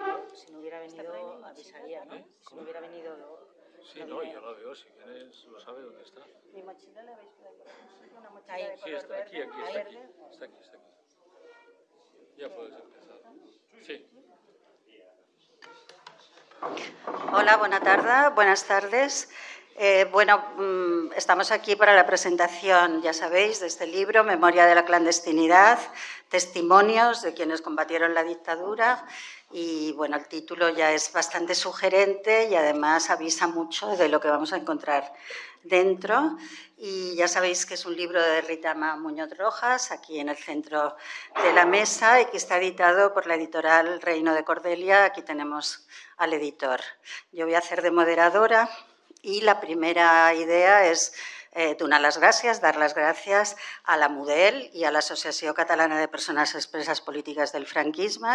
¿Eh? Si no, hubiera venido, avisaría, ¿no? Si no hubiera venido, lo, Sí, no, yo lo veo, si quieres lo sabe dónde está. Mi mochila la veis por una Ahí. de color Sí, está aquí, aquí, está aquí, está aquí, está aquí. Ya puedes empezar. Sí. Hola, buena tarde, buenas tardes. Eh, bueno, mm, estamos aquí para la presentación, ya sabéis, de este libro, Memoria de la clandestinidad, testimonios de quienes combatieron la dictadura y bueno, el título ya es bastante sugerente y además avisa mucho de lo que vamos a encontrar dentro. Y ya sabéis que es un libro de Ritama Muñoz Rojas, aquí en el centro de la mesa, y que está editado por la editorial Reino de Cordelia. Aquí tenemos al editor. Yo voy a hacer de moderadora y la primera idea es eh, dar las gracias a la MUDEL y a la Asociación Catalana de Personas Expresas Políticas del franquismo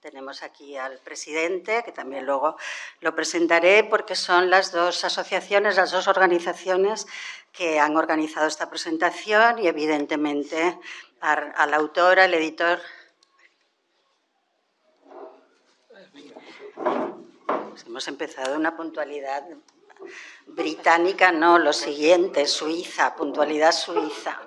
tenemos aquí al presidente, que también luego lo presentaré, porque son las dos asociaciones, las dos organizaciones que han organizado esta presentación y, evidentemente, al autor, al editor. Pues hemos empezado una puntualidad británica, no, lo siguiente, Suiza, puntualidad suiza.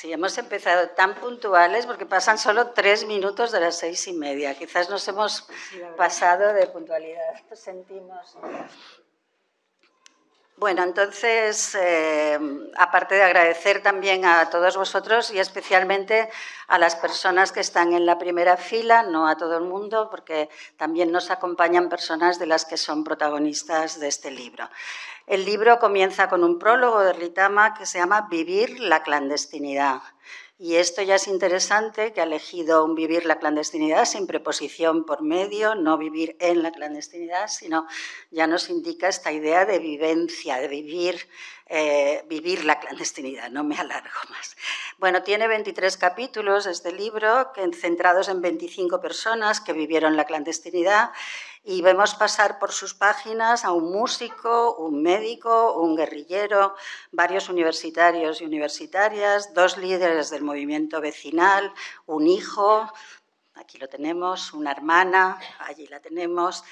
Sí, hemos empezado tan puntuales porque pasan solo tres minutos de las seis y media. Quizás nos hemos pasado de puntualidad. Sentimos. Bueno, entonces, eh, aparte de agradecer también a todos vosotros y especialmente a las personas que están en la primera fila, no a todo el mundo, porque también nos acompañan personas de las que son protagonistas de este libro. El libro comienza con un prólogo de Ritama que se llama Vivir la clandestinidad. Y esto ya es interesante, que ha elegido un vivir la clandestinidad sin preposición por medio, no vivir en la clandestinidad, sino ya nos indica esta idea de vivencia, de vivir eh, vivir la clandestinidad, no me alargo más. Bueno, tiene 23 capítulos este libro, que, centrados en 25 personas que vivieron la clandestinidad y vemos pasar por sus páginas a un músico, un médico, un guerrillero, varios universitarios y universitarias, dos líderes del movimiento vecinal, un hijo, aquí lo tenemos, una hermana, allí la tenemos,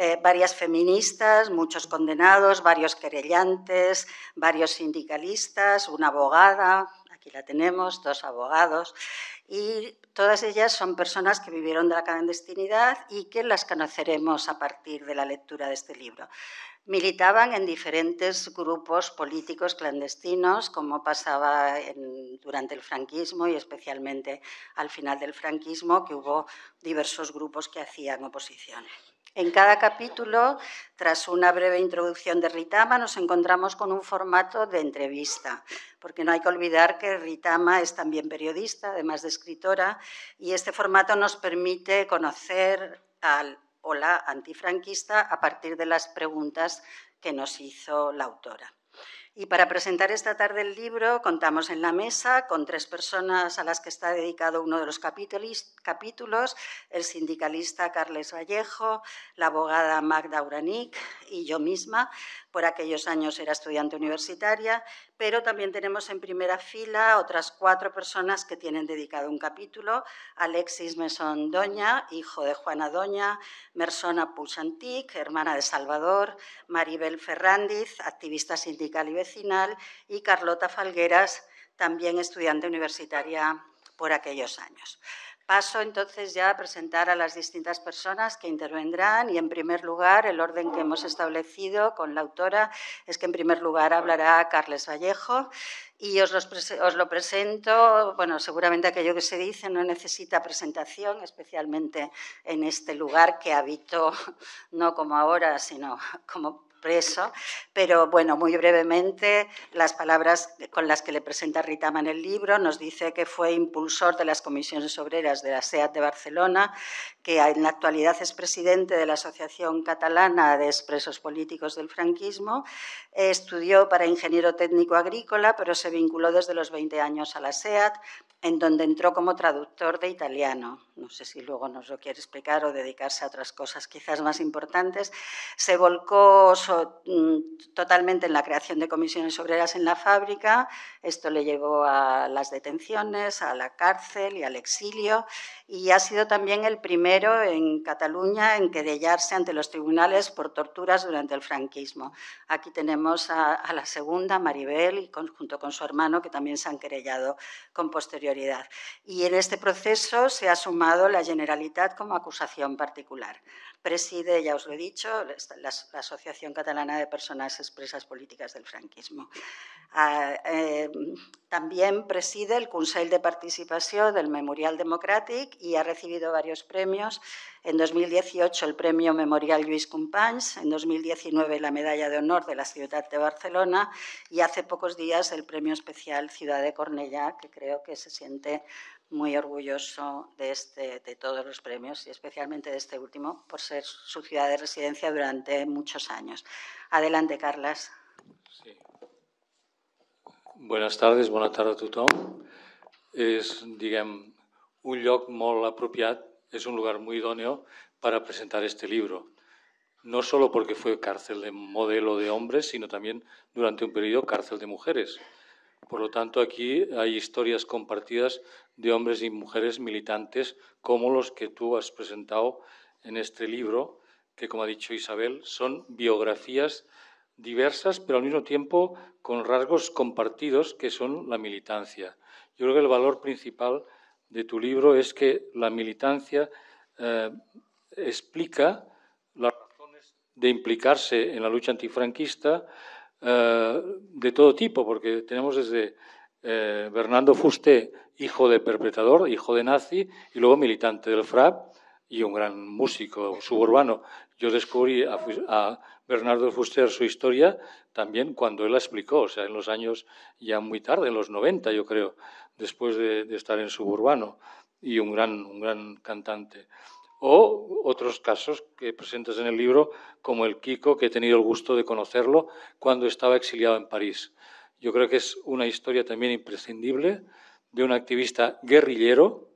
eh, varias feministas, muchos condenados, varios querellantes, varios sindicalistas, una abogada, aquí la tenemos, dos abogados, y todas ellas son personas que vivieron de la clandestinidad y que las conoceremos a partir de la lectura de este libro. Militaban en diferentes grupos políticos clandestinos, como pasaba durante el franquismo y especialmente al final del franquismo, que hubo diversos grupos que hacían oposiciones. En cada capítulo, tras una breve introducción de Ritama, nos encontramos con un formato de entrevista, porque no hay que olvidar que Ritama es también periodista, además de escritora, y este formato nos permite conocer al hola antifranquista a partir de las preguntas que nos hizo la autora. Y para presentar esta tarde el libro contamos en la mesa con tres personas a las que está dedicado uno de los capítulos, el sindicalista Carles Vallejo, la abogada Magda Uranik y yo misma. Por aquellos años era estudiante universitaria pero también tenemos en primera fila otras cuatro personas que tienen dedicado un capítulo. Alexis Mesón Doña, hijo de Juana Doña, Mersona Pulsantic, hermana de Salvador, Maribel Ferrandiz, activista sindical y vecinal, y Carlota Falgueras, también estudiante universitaria por aquellos años. Paso entonces ya a presentar a las distintas personas que intervendrán y en primer lugar el orden que hemos establecido con la autora es que en primer lugar hablará Carles Vallejo y os, os lo presento, bueno, seguramente aquello que se dice no necesita presentación, especialmente en este lugar que habito no como ahora, sino como preso, pero bueno, muy brevemente, las palabras con las que le presenta Ritama en el libro, nos dice que fue impulsor de las comisiones obreras de la SEAT de Barcelona, que en la actualidad es presidente de la Asociación Catalana de Expresos Políticos del Franquismo, estudió para ingeniero técnico agrícola, pero se vinculó desde los 20 años a la SEAT, en donde entró como traductor de italiano. No sé si luego nos lo quiere explicar o dedicarse a otras cosas quizás más importantes. Se volcó mm, totalmente en la creación de comisiones obreras en la fábrica. Esto le llevó a las detenciones, a la cárcel y al exilio y ha sido también el primero en Cataluña en querellarse ante los tribunales por torturas durante el franquismo. Aquí tenemos a, la segunda, Maribel, y junto con su hermano, que también se han querellado con posterioridad. Y en este proceso se ha sumado la Generalitat como acusación particular preside, ya os lo he dicho, la, Asociación Catalana de Personas Expresas Políticas del Franquismo. Ah, eh, también preside el Consejo de Participación del Memorial Democràtic y ha recibido varios premios. En 2018 el Premio Memorial Luis Companys, en 2019 la Medalla de Honor de la Ciudad de Barcelona y hace pocos días el Premio Especial Ciudad de Cornella, que creo que se siente muy orgulloso de, este, de todos los premios y especialmente de este último por ser su ciudad de residencia durante muchos años. Adelante, Carlas. Buenas tardes, buenas tardes a todos. un lloc apropiat, es un lugar muy idóneo para presentar este libro. No solo porque fue cárcel de modelo de hombres, sino también durante un periodo cárcel de mujeres. Por lo tanto, aquí hay historias compartidas de hombres y mujeres militantes como los que tú has presentado en este libro, que, como ha dicho Isabel, son biografías diversas, pero al mismo tiempo con rasgos compartidos que son la militancia. Yo creo que el valor principal de tu libro es que la militancia eh, explica las razones de implicarse en la lucha antifranquista, eh, de todo tipo, porque tenemos desde eh, Bernardo Fuste, hijo de perpetrador, hijo de nazi, y luego militante del FRAP y un gran músico suburbano. Yo descubrí a, Bernardo Fuster su historia también cuando él la explicó, o sea, en los años ya muy tarde, en los 90 yo creo, después de, de estar en suburbano, y un gran, un gran cantante o otros casos que presentas en el libro, como el Kiko, que he tenido el gusto de conocerlo cuando estaba exiliado en París. Yo creo que es una historia también imprescindible de un activista guerrillero,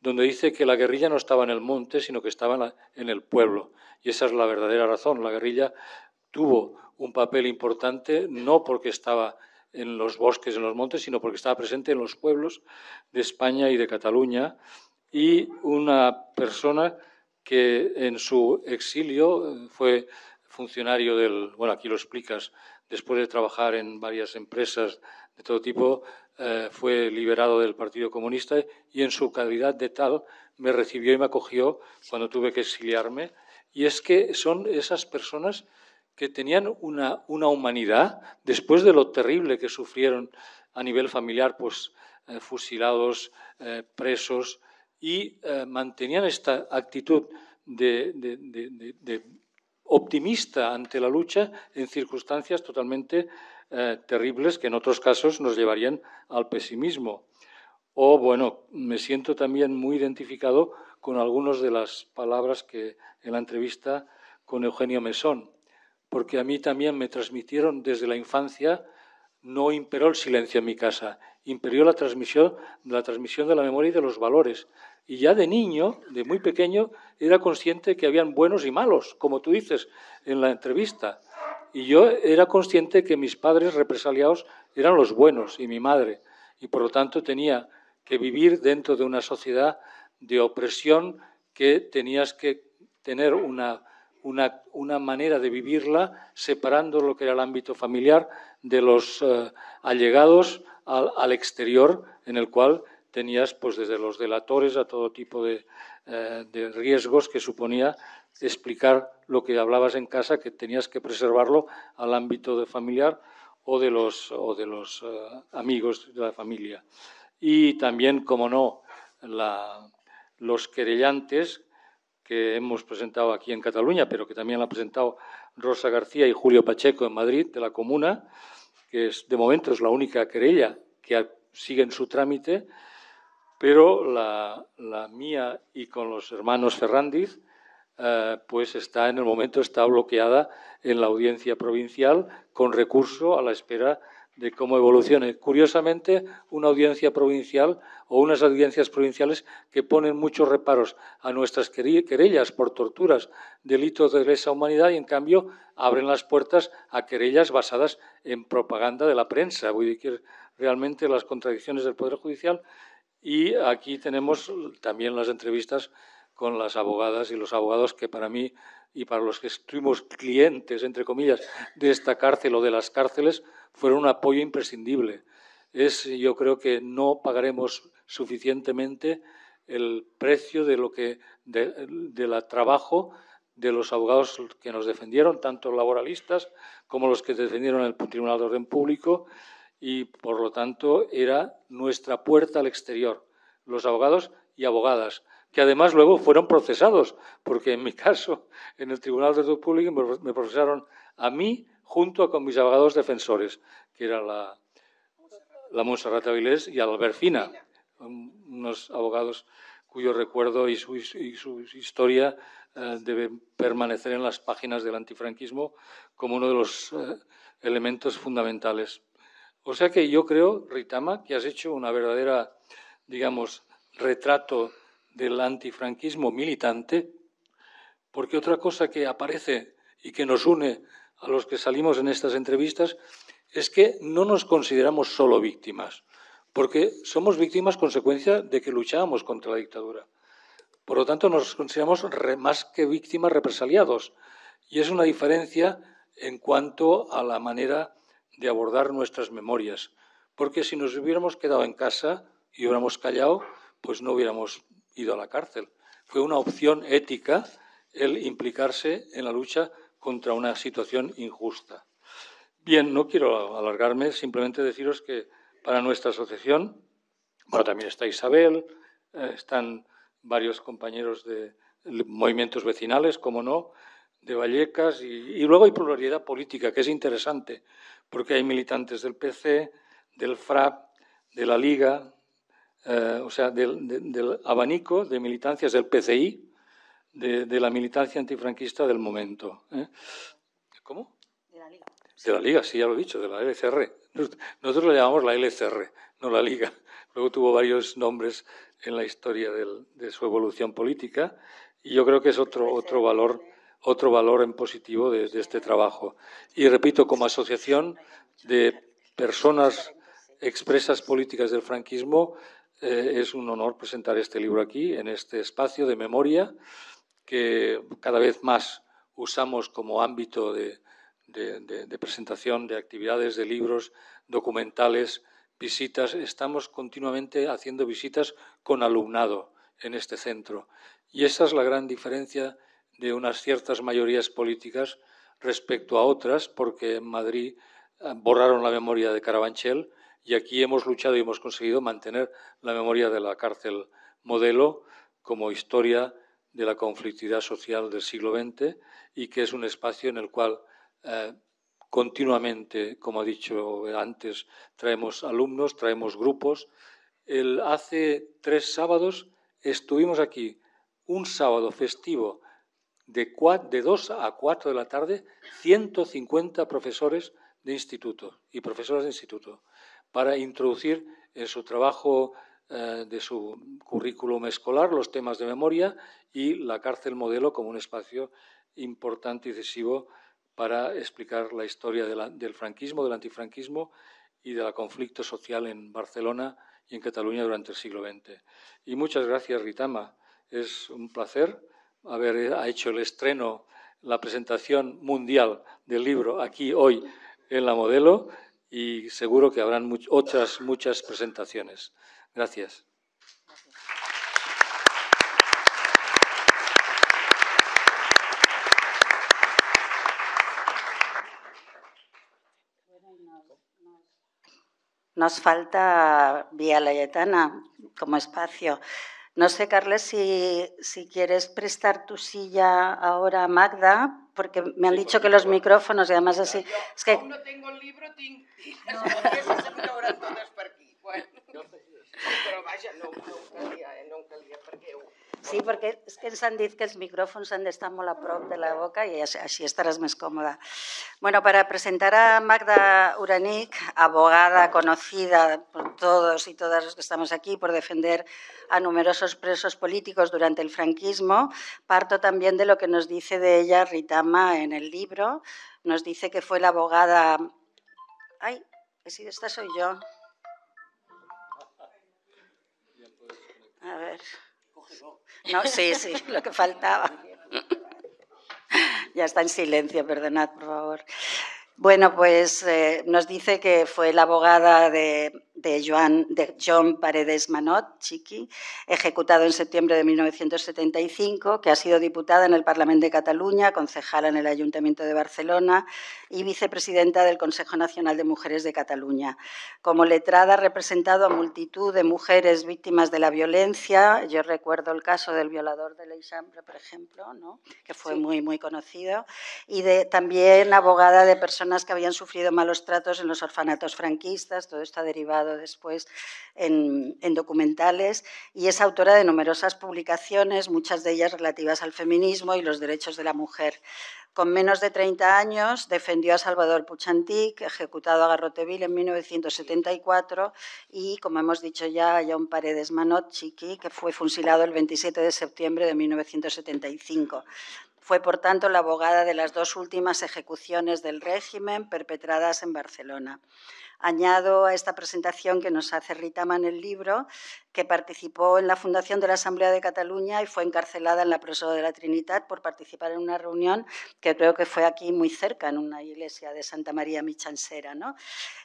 donde dice que la guerrilla no estaba en el monte, sino que estaba en, el pueblo. Y esa es la verdadera razón. La guerrilla tuvo un papel importante no porque estaba en los bosques, en los montes, sino porque estaba presente en los pueblos de España y de Cataluña, y una persona que en su exilio eh, fue funcionario del, bueno, aquí lo explicas, después de trabajar en varias empresas de todo tipo, eh, fue liberado del Partido Comunista y en su calidad de tal me recibió y me acogió cuando tuve que exiliarme. Y es que son esas personas que tenían una, una humanidad, después de lo terrible que sufrieron a nivel familiar, pues eh, fusilados, presos, y eh, mantenían esta actitud de, optimista ante la lucha en circunstancias totalmente eh, terribles que en otros casos nos llevarían al pesimismo. O bueno, me siento también muy identificado con algunas de las palabras que en la entrevista con Eugenio Mesón, porque a mí también me transmitieron desde la infancia, no imperó el silencio en mi casa, imperó la transmisión, la transmisión de la memoria y de los valores, y ya de niño, de muy pequeño, era consciente que habían buenos y malos, como tú dices en la entrevista. Y yo era consciente que mis padres represaliados eran los buenos y mi madre. Y por lo tanto tenía que vivir dentro de una sociedad de opresión que tenías que tener una, manera de vivirla separando lo que era el ámbito familiar de los eh, allegados al exterior en el cual tenías pues desde los delatores a todo tipo eh, de, riesgos que suponía explicar lo que hablabas en casa, que tenías que preservarlo al ámbito familiar o de los, o de los eh, amigos de la familia. Y también, como no, los querellantes que hemos presentado aquí en Cataluña, pero que también la han presentado Rosa García y Julio Pacheco en Madrid, de la Comuna, que es, de momento es la única querella que sigue en su trámite, pero la, mía y con los hermanos Ferrandiz, eh, pues está en el momento está bloqueada en la audiencia provincial con recurso a la espera de cómo evolucione. Curiosamente, una audiencia provincial o unas audiencias provinciales que ponen muchos reparos a nuestras querellas por torturas, delitos de lesa humanidad y, en cambio, abren las puertas a querellas basadas en propaganda de la prensa. Voy a decir, realmente las contradicciones del Poder Judicial y aquí tenemos también las entrevistas con las abogadas y los abogados que para mí y para los que estuvimos clientes, entre comillas, de esta cárcel o de las cárceles, fueron un apoyo imprescindible. Es, yo creo que no pagaremos suficientemente el precio de lo del trabajo de los abogados que nos defendieron, tanto laboralistas como los que defendieron el Tribunal de Orden Público, y por lo tanto era nuestra puerta al exterior, los abogados y abogadas, que además luego fueron procesados, porque en mi caso, en el Tribunal de Salud Pública me procesaron a mí junto con mis abogados defensores, que era la, la Avilés y Albert Fina, unos abogados cuyo recuerdo y su, y su historia eh, deben permanecer en las páginas del antifranquismo como uno de los eh, elementos fundamentales. O sea que yo creo, Ritama, que has hecho una verdadera, digamos, retrato del antifranquismo militante, porque otra cosa que aparece y que nos une a los que salimos en estas entrevistas es que no nos consideramos solo víctimas, porque somos víctimas consecuencia de que luchábamos contra la dictadura. Por lo tanto, nos consideramos más que víctimas represaliados. Y es una diferencia en cuanto a la manera de abordar nuestras memorias, porque si nos hubiéramos quedado en casa y hubiéramos callado, pues no hubiéramos ido a la cárcel. Fue una opción ética el implicarse en la lucha contra una situación injusta. Bien, no quiero alargarme, simplemente deciros que para nuestra asociación, bueno, también está Isabel, eh, están varios compañeros de movimientos vecinales, como no, de Vallecas, y luego hay pluralidad política, que es interesante, porque hay militantes del PC, del FRAP, de la Liga, eh, o sea, del, abanico de militancias del PCI, de, la militancia antifranquista del momento. ¿eh? ¿Cómo? De la Liga. De la Liga, sí, ya lo he dicho, de la LCR. Nosotros la llamamos la LCR, no la Liga. Luego tuvo varios nombres en la historia de su evolución política y yo creo que es otro, otro valor otro valor en positivo de, este trabajo. Y repito, como asociación de personas expresas políticas del franquismo, eh, es un honor presentar este libro aquí, en este espacio de memoria que cada vez más usamos como ámbito de, presentación de actividades, de libros, documentales, visitas. Estamos continuamente haciendo visitas con alumnado en este centro. Y esa es la gran diferencia de unas ciertas mayorías políticas respecto a otras, porque en Madrid eh, borraron la memoria de Carabanchel y aquí hemos luchado y hemos conseguido mantener la memoria de la cárcel modelo como historia de la conflictividad social del siglo XX y que es un espacio en el cual eh, continuamente, como ha dicho antes, traemos alumnos, traemos grupos. El, hace tres sábados estuvimos aquí, un sábado festivo de, 2 a 4 de la tarde 150 profesores de instituto y profesoras de instituto para introducir en su trabajo eh, de su currículum escolar los temas de memoria y la cárcel modelo como un espacio importante y decisivo para explicar la historia del franquismo, del antifranquismo y del conflicto social en Barcelona y en Cataluña durante el siglo XX. Y muchas gracias, Ritama. Es un placer haber eh, ha hecho el estreno, la presentación mundial del libro aquí hoy en la modelo y seguro que habrán otras muchas presentaciones. Gracias. Nos falta Vía Layetana como espacio. No sé, Carles, si, si quieres prestar tu silla ahora a Magda, porque me han dicho que los micrófonos y además así... Es que... no tengo el libro, no. Però Pero vaya, no ho calía, eh? no ho calia Sí, porque es que ens han dit que els micròfons han d'estar molt a prop de la boca i així estaràs més còmoda. Bueno, para presentar a Magda Uranic, abogada conocida, pues, todos y todas los que estamos aquí por defender a numerosos presos políticos durante el franquismo. Parto también de lo que nos dice de ella Ritama en el libro. Nos dice que fue la abogada... ¡Ay! Esta soy yo. A ver. No, sí, sí, lo que faltaba. Ya está en silencio, perdonad, por favor. Bueno, pues eh, nos dice que fue la abogada de de, Joan, de John Paredes Manot, Chiqui, ejecutado en septiembre de 1975, que ha sido diputada en el Parlamento de Cataluña, concejala en el Ayuntamiento de Barcelona y vicepresidenta del Consejo Nacional de Mujeres de Cataluña. Como letrada ha representado a multitud de mujeres víctimas de la violencia. Yo recuerdo el caso del violador de Leixambre, por ejemplo, ¿no? que fue muy, muy conocido, y de, también abogada de personas que habían sufrido malos tratos en los orfanatos franquistas. Todo esto ha derivado después en, documentales y es autora de numerosas publicaciones, muchas de ellas relativas al feminismo y los derechos de la mujer. Con menos de 30 años defendió a Salvador Puchantik, ejecutado a Garroteville en 1974, y, como hemos dicho ya, a John Paredes Manot que fue fusilado el 27 de septiembre de 1975. Fue, por tanto, la abogada de las dos últimas ejecuciones del régimen perpetradas en Barcelona añado a esta presentación que nos hace en el libro que participó en la fundación de la Asamblea de Cataluña y fue encarcelada en la Prosa de la Trinidad por participar en una reunión que creo que fue aquí muy cerca, en una iglesia de Santa María Michansera. ¿no?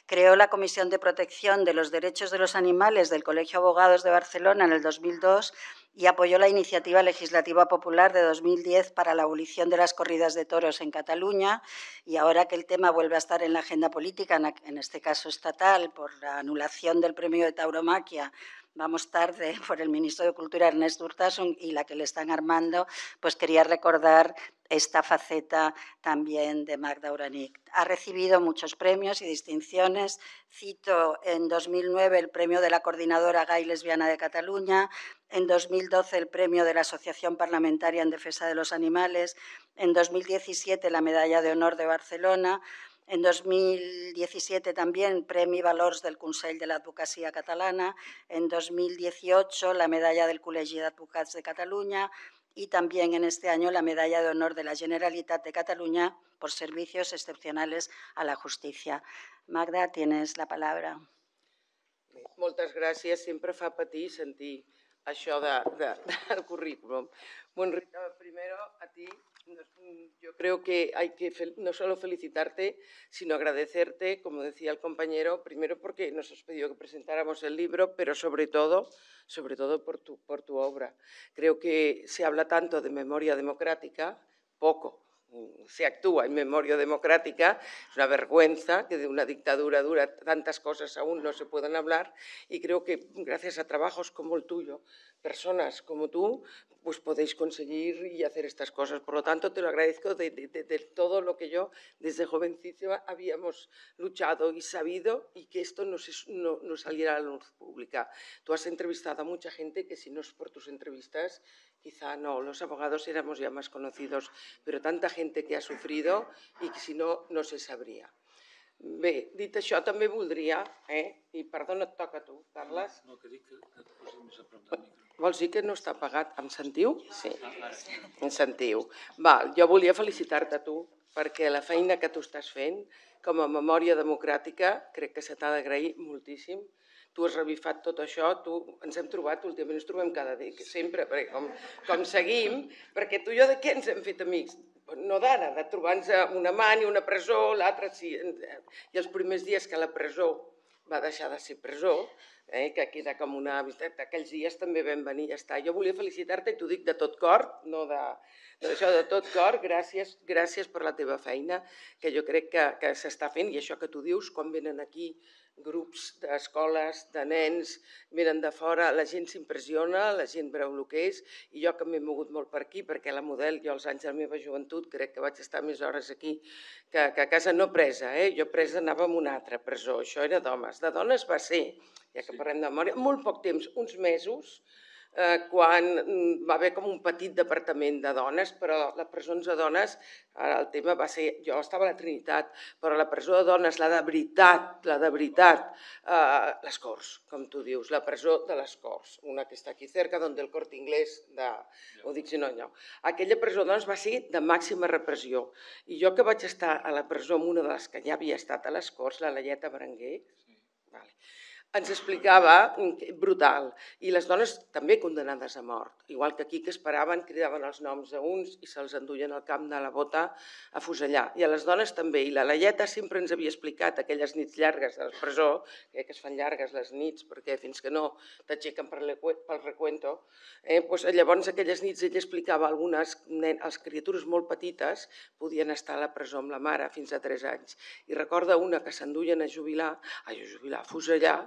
Creó la Comisión de Protección de los Derechos de los Animales del Colegio Abogados de Barcelona en el 2002 y apoyó la iniciativa legislativa popular de 2010 para la abolición de las corridas de toros en Cataluña y ahora que el tema vuelve a estar en la agenda política, en este caso estatal, por la anulación del premio de tauromaquia vamos tarde por el ministro de Cultura Ernest Urtasun y la que le están armando, pues quería recordar esta faceta también de Magda Uranik. Ha recibido muchos premios y distinciones. Cito en 2009 el premio de la Coordinadora Gay Lesbiana de Cataluña, en 2012 el premio de la Asociación Parlamentaria en Defensa de los Animales, en 2017 la Medalla de Honor de Barcelona. En 2017 también Premi Valors del Consell de l'Advocacia Catalana, en 2018 la Medalla del Col·legi d'Advocats de Catalunya y también en este año la Medalla de Honor de la Generalitat de Cataluña por servicios excepcionales a la justicia. Magda, tienes la palabra. Moltes gràcies. Sempre fa patir sentir això de, de, del currículum. Bon, Rita, primero a ti Mm, yo creo que hay que no solo felicitarte, sino agradecerte, como decía el compañero, primero porque nos has pedido que presentáramos el libro, pero sobre todo, sobre todo por tu, por tu obra. Creo que se habla tanto de memoria democrática, poco se actúa en memoria democrática, es una vergüenza que de una dictadura dura tantas cosas aún no se puedan hablar y creo que gracias a trabajos como el tuyo, personas como tú, pues podéis conseguir y hacer estas cosas. Por lo tanto, te lo agradezco de, todo lo que yo desde jovencísima habíamos luchado y sabido y que esto no, saliera a la luz pública. Tú has entrevistado a mucha gente que si no es por tus entrevistas quizá no, los abogados éramos ya más conocidos, però tanta gente que ha sufrido i que si no, no se sabria. Bé, dit això, també voldria, eh, i perdona, et toca a tu, Carles. No, no que dic que, que et posis més a prop del micro. Vols dir que no està pagat? Em sentiu? Sí, em sentiu. Val, jo volia felicitar-te a tu perquè la feina que tu estàs fent com a memòria democràtica crec que se t'ha d'agrair moltíssim tu has revifat tot això, tu, ens hem trobat últimament, ens trobem cada dia, sempre, perquè com, com seguim, perquè tu i jo de què ens hem fet amics? No d'ara, de trobar-nos una amant i una presó, l'altra sí, eh, i els primers dies que la presó va deixar de ser presó, eh, que queda com una... Aquells dies també vam venir, ja està. Jo volia felicitar-te i t'ho dic de tot cor, no de, de això de tot cor, gràcies, gràcies per la teva feina, que jo crec que, que s'està fent, i això que tu dius, quan venen aquí grups d'escoles, de nens, miren de fora, la gent s'impressiona, la gent veu el que és, i jo que m'he mogut molt per aquí, perquè la model, jo als anys de la meva joventut, crec que vaig estar més hores aquí que, que a casa, no presa, eh? jo presa anava a una altra presó, això era d'homes, de dones va ser, ja que sí. parlem de memòria, molt poc temps, uns mesos, Eh, quan mm, va haver com un petit departament de dones, però la presó de dones, ara el tema va ser, jo estava a la Trinitat, però la presó de dones, la de veritat, la de veritat, eh, les Corts, com tu dius, la presó de les Corts, una que està aquí cerca, d'on del cort inglès de, ho dic si no, no. Aquella presó de dones va ser de màxima repressió. I jo que vaig estar a la presó amb una de les que ja havia estat a les Corts, la Laieta Berenguer, ens explicava brutal. I les dones també condenades a mort. Igual que aquí que esperaven, cridaven els noms a uns i se'ls enduien al camp de la bota a fusellar. I a les dones també. I la Laieta sempre ens havia explicat aquelles nits llargues de la presó, eh, que es fan llargues les nits perquè fins que no t'aixequen pel, pel recuento, eh, doncs, llavors aquelles nits ella explicava algunes nen, les criatures molt petites podien estar a la presó amb la mare fins a 3 anys. I recorda una que s'enduien a jubilar, a jubilar, a fusellar,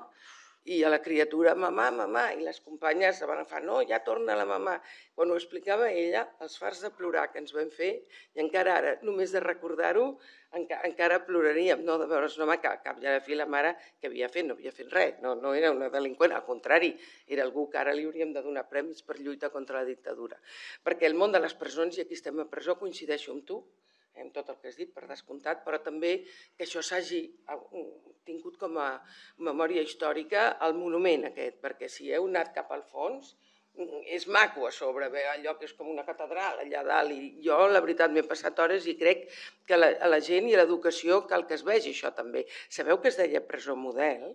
i a la criatura, mamà, mamà, i les companyes van agafar, no, ja torna la mamà. Quan ho explicava ella, els fars de plorar que ens vam fer, i encara ara, només de recordar-ho, enca encara ploraríem, no, de veure's no, mà que cap ja de fi la mare que havia fet, no havia fet res, no, no era una delinqüent, al contrari, era algú que ara li hauríem de donar premis per lluita contra la dictadura. Perquè el món de les presons, i aquí estem a presó, coincideixo amb tu, amb tot el que has dit, per descomptat, però també que això s'hagi eh, tingut com a memòria històrica el monument aquest, perquè si heu anat cap al fons és maco a sobre, bé, allò que és com una catedral allà dalt, i jo la veritat m'he passat hores i crec que la, a la gent i l'educació cal que es vegi això també. Sabeu que es deia presó model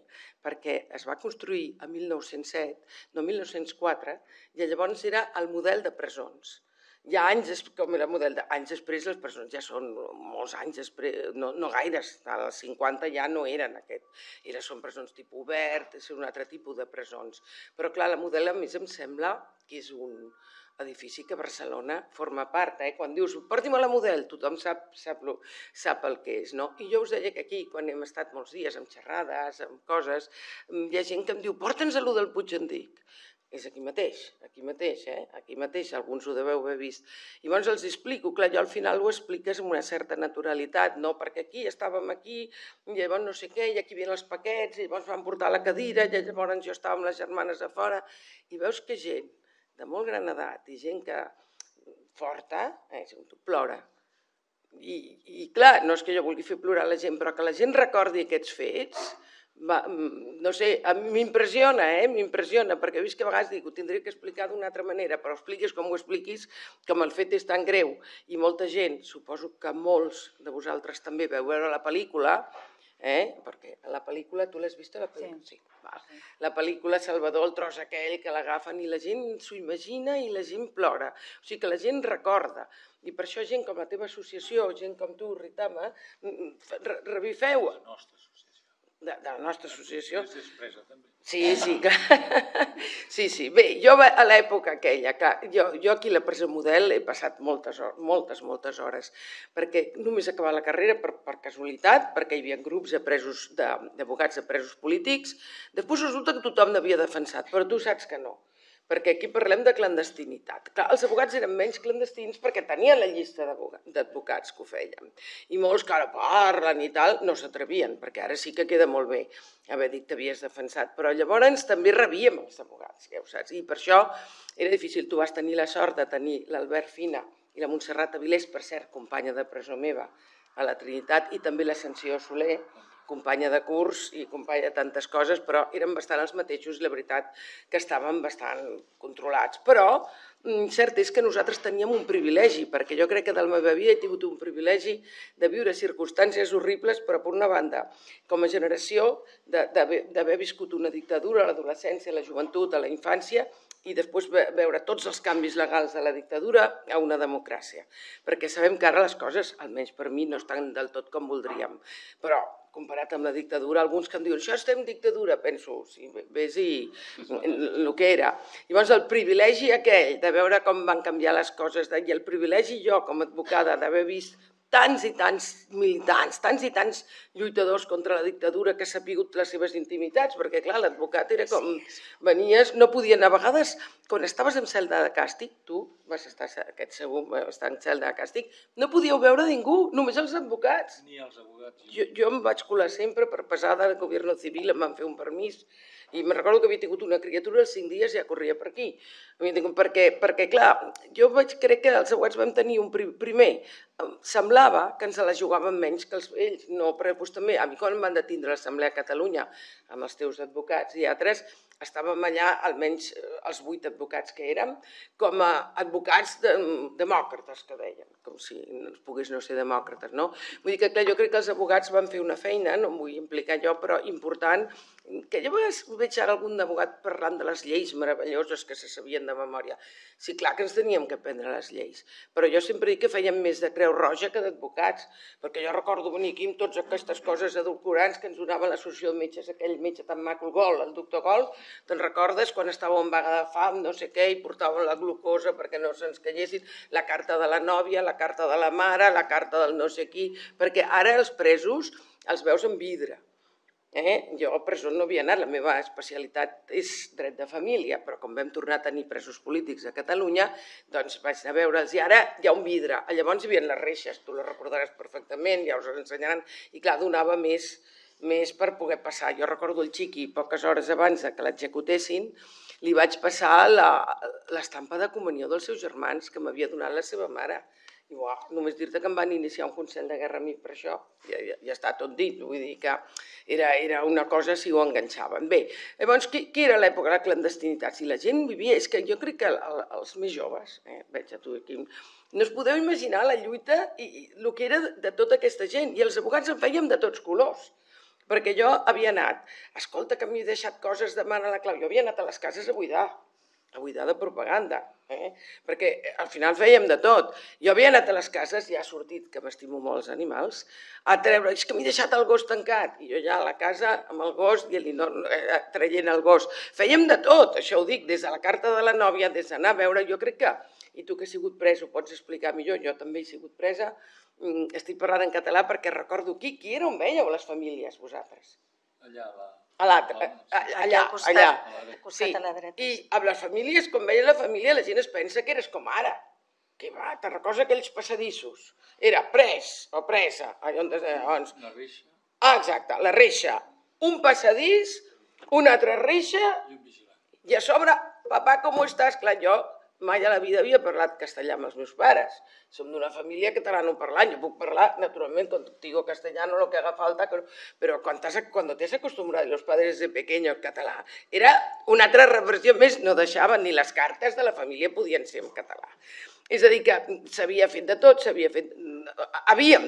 perquè es va construir a 1907, no 1904, i llavors era el model de presons ja anys, com era el model d'anys després, les persones ja són molts anys després, no, no gaires, als 50 ja no eren aquest, era, són presons tipus obert, és un altre tipus de presons. Però clar, la model a més em sembla que és un edifici que Barcelona forma part, eh? quan dius porti'm a la model, tothom sap, sap, lo, sap el que és, no? I jo us deia que aquí, quan hem estat molts dies amb xerrades, amb coses, hi ha gent que em diu porta'ns a lo del Puig Antic, és aquí mateix, aquí mateix, eh? aquí mateix, alguns ho deveu haver vist. I llavors els explico, clar, jo al final ho expliques amb una certa naturalitat, no? perquè aquí estàvem aquí, i llavors no sé què, i aquí vinen els paquets, i llavors van portar la cadira, i llavors jo estava amb les germanes a fora, i veus que gent de molt gran edat i gent que forta, eh, plora. I, I clar, no és que jo vulgui fer plorar la gent, però que la gent recordi aquests fets, va, mm, no sé, m'impressiona, eh? m'impressiona, perquè he vist que a vegades dic, ho tindria que explicar d'una altra manera, però expliquis com ho expliquis, que el fet és tan greu. I molta gent, suposo que molts de vosaltres també veu veure la pel·lícula, eh? perquè la pel·lícula, tu l'has vista? La pel·lícula? Sí. sí. La pel·lícula Salvador, el tros aquell que l'agafen i la gent s'ho imagina i la gent plora. O sigui que la gent recorda. I per això gent com la teva associació, gent com tu, Ritama, mm, mm, revifeu. Les nostres de, de la nostra associació... Sí, sí, clar. Sí, sí. Bé, jo a l'època aquella, clar, jo, jo aquí a la presa model he passat moltes, moltes, moltes hores, perquè només acabar la carrera per, per casualitat, perquè hi havia grups de presos, d'advocats de, de presos polítics, després resulta que tothom n'havia defensat, però tu saps que no perquè aquí parlem de clandestinitat. Clar, els advocats eren menys clandestins perquè tenien la llista d'advocats que ho feien. I molts que ara parlen i tal no s'atrevien, perquè ara sí que queda molt bé haver dit que havies defensat. Però llavors també rebíem els advocats, ja ho saps. I per això era difícil. Tu vas tenir la sort de tenir l'Albert Fina i la Montserrat Avilés, per cert, companya de presó meva a la Trinitat, i també l'Ascensió Soler, companya de curs i companya de tantes coses, però eren bastant els mateixos i la veritat que estaven bastant controlats. Però mm, cert és que nosaltres teníem un privilegi, perquè jo crec que del meu havia he tingut un privilegi de viure circumstàncies horribles, però per una banda, com a generació, d'haver viscut una dictadura a l'adolescència, a la joventut, a la infància, i després veure tots els canvis legals de la dictadura a una democràcia. Perquè sabem que ara les coses, almenys per mi, no estan del tot com voldríem. Però comparat amb la dictadura, alguns que em diuen això estem dictadura, penso, si vés i el que era. Llavors el privilegi aquell de veure com van canviar les coses i el privilegi jo com a advocada d'haver vist tants i tants militants, tants i tants lluitadors contra la dictadura que s'ha pigut les seves intimitats, perquè clar, l'advocat era com... Venies, no podien, a vegades, quan estaves en celda de càstig, tu vas estar, aquest segur, estar en celda de càstig, no podíeu veure ningú, només els advocats. Ni els advocats. Jo, jo em vaig colar sempre per pesada del govern civil, em van fer un permís i me recordo que havia tingut una criatura, els cinc dies ja corria per aquí. Tingut, perquè, perquè, clar, jo vaig, crec que els següents vam tenir un pri, primer. Semblava que ens la jugaven menys que els ells. no, però també, a mi quan em van detindre l'Assemblea a Catalunya amb els teus advocats i altres, estàvem allà, almenys eh, els vuit advocats que érem, com a advocats de, demòcrates, que deien, com si no pogués no ser demòcrates, no? Vull dir que, clar, jo crec que els advocats van fer una feina, no em vull implicar jo, però important, que jo veig ara algun advocat parlant de les lleis meravelloses que se sabien de memòria. Sí, clar que ens teníem que prendre les lleis, però jo sempre dic que fèiem més de Creu Roja que d'advocats, perquè jo recordo venir aquí amb totes aquestes coses edulcorants que ens donava l'associació de metges, aquell metge tan maco, el Gol, el doctor Gol, Te'n recordes quan estava en vaga de fam, no sé què, i portaven la glucosa perquè no se'ns callessin, la carta de la nòvia, la carta de la mare, la carta del no sé qui, perquè ara els presos els veus en vidre. Eh? Jo a presó no havia anat, la meva especialitat és dret de família, però com vam tornar a tenir presos polítics a Catalunya, doncs vaig anar a veure'ls i ara hi ha un vidre. Llavors hi havia les reixes, tu les recordaràs perfectament, ja us les ensenyaran, i clar, donava més, més per poder passar. Jo recordo el Xiqui, poques hores abans de que l'executessin, li vaig passar l'estampa de comunió dels seus germans que m'havia donat la seva mare. I uah, només dir-te que em van iniciar un consell de guerra a mi per això, ja, ja, ja està tot dit, vull dir que era, era una cosa si ho enganxaven. Bé, llavors, què, què era l'època de la clandestinitat? Si la gent vivia, és que jo crec que el, els més joves, eh, veig a tu aquí, no us podeu imaginar la lluita i, i el que era de tota aquesta gent, i els abogats en fèiem de tots colors perquè jo havia anat, escolta que m'he deixat coses, demana la clau, jo havia anat a les cases a buidar, buidar de propaganda, eh? perquè eh, al final fèiem de tot. Jo havia anat a les cases, ja ha sortit que m'estimo molt els animals, a treure, és que m'he deixat el gos tancat, i jo ja a la casa amb el gos, i no, eh, eh, traient el gos. Fèiem de tot, això ho dic, des de la carta de la nòvia, des d'anar a veure, jo crec que, i tu que has sigut presa ho pots explicar millor, jo també he sigut presa, mm, estic parlant en català perquè recordo qui, qui era on veieu les famílies vosaltres? Allà, va. la, a l'altre, eh, allà, allà. sí. a la dreta. I amb les famílies, quan veia la família, la gent es pensa que eres com ara. Que va, te recorda aquells passadissos? Era pres o presa, allà on... Doncs. La reixa. Ah, exacte, la reixa. Un passadís, una altra reixa... I un vigilant. I a sobre, papà, com estàs? Clar, jo mai a la vida havia parlat castellà amb els meus pares. Som d'una família parlant, jo puc parlar naturalment, digo castellà castellano, lo que haga falta, però quan t'has acostumbrat els pares los padres de pequeño al català, era una altra repressió més, no deixaven ni les cartes de la família podien ser en català. És a dir, que s'havia fet de tot, s'havia fet... Mm, havíem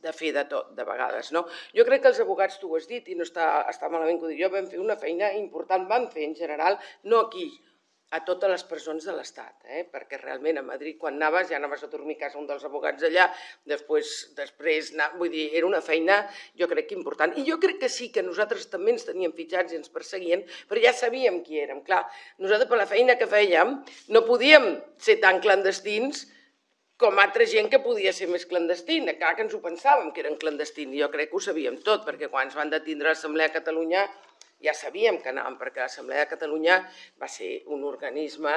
de fer de tot, de vegades. No? Jo crec que els advocats, tu ho has dit, i no està, està malament que ho digui jo, vam fer una feina important, vam fer en general, no aquí, a totes les presons de l'Estat, eh? perquè realment a Madrid quan anaves ja anaves a dormir a casa un dels advocats allà, després, després anar, vull dir, era una feina jo crec que important. I jo crec que sí que nosaltres també ens teníem fitxats i ens perseguien, però ja sabíem qui érem. Clar, nosaltres per la feina que fèiem no podíem ser tan clandestins com altra gent que podia ser més clandestina. Clar que ens ho pensàvem que eren clandestins, jo crec que ho sabíem tot, perquè quan ens van detindre l'Assemblea de Catalunya ja sabíem que anàvem, perquè l'Assemblea de Catalunya va ser un organisme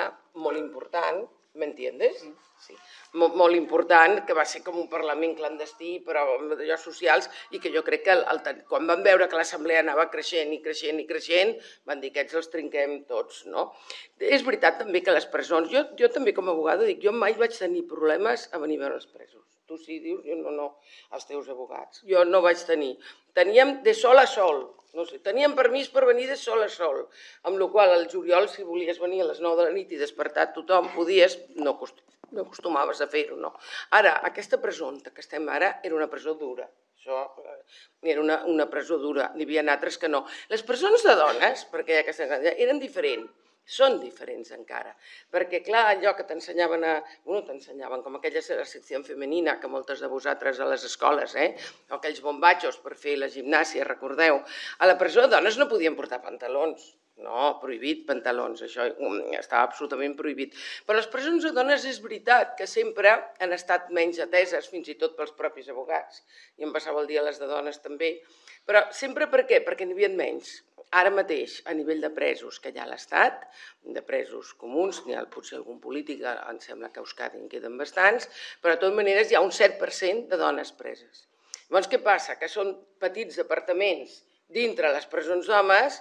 molt important, m'entiendes? Mm. Sí. molt important, que va ser com un Parlament clandestí, però amb allò socials, i que jo crec que el, el, quan van veure que l'Assemblea anava creixent i creixent i creixent, van dir que aquests els trinquem tots, no? És veritat també que les presons, jo, jo també com a abogada dic, jo mai vaig tenir problemes a venir a veure els presos. Tu sí dius, jo no, no, els teus abogats. Jo no vaig tenir. Teníem de sol a sol, no sé, teníem permís per venir de sol a sol, amb la qual al juliol, si volies venir a les 9 de la nit i despertar tothom, podies, no, cost, no acostumaves a fer-ho, no. Ara, aquesta presonta que estem ara era una presó dura, això eh, era una, una presó dura, n'hi havia altres que no. Les presons de dones, perquè ja que eren diferents, són diferents encara, perquè clar, allò que t'ensenyaven, a... bueno, t'ensenyaven com aquella secció femenina que moltes de vosaltres a les escoles, eh? o aquells bombatxos per fer la gimnàsia, recordeu, a la presó dones no podien portar pantalons, no, prohibit pantalons, això mm, estava absolutament prohibit. Però les presons de dones és veritat que sempre han estat menys ateses, fins i tot pels propis abogats, i em passava el dia a les de dones també, però sempre per què? Perquè n'hi havia menys, Ara mateix, a nivell de presos que hi ha a l'Estat, de presos comuns, n'hi ha potser algun polític, eh, em sembla que a Euskadi en queden bastants, però de totes maneres hi ha un 7% de dones preses. Llavors, què passa? Que són petits apartaments dintre les presons d'homes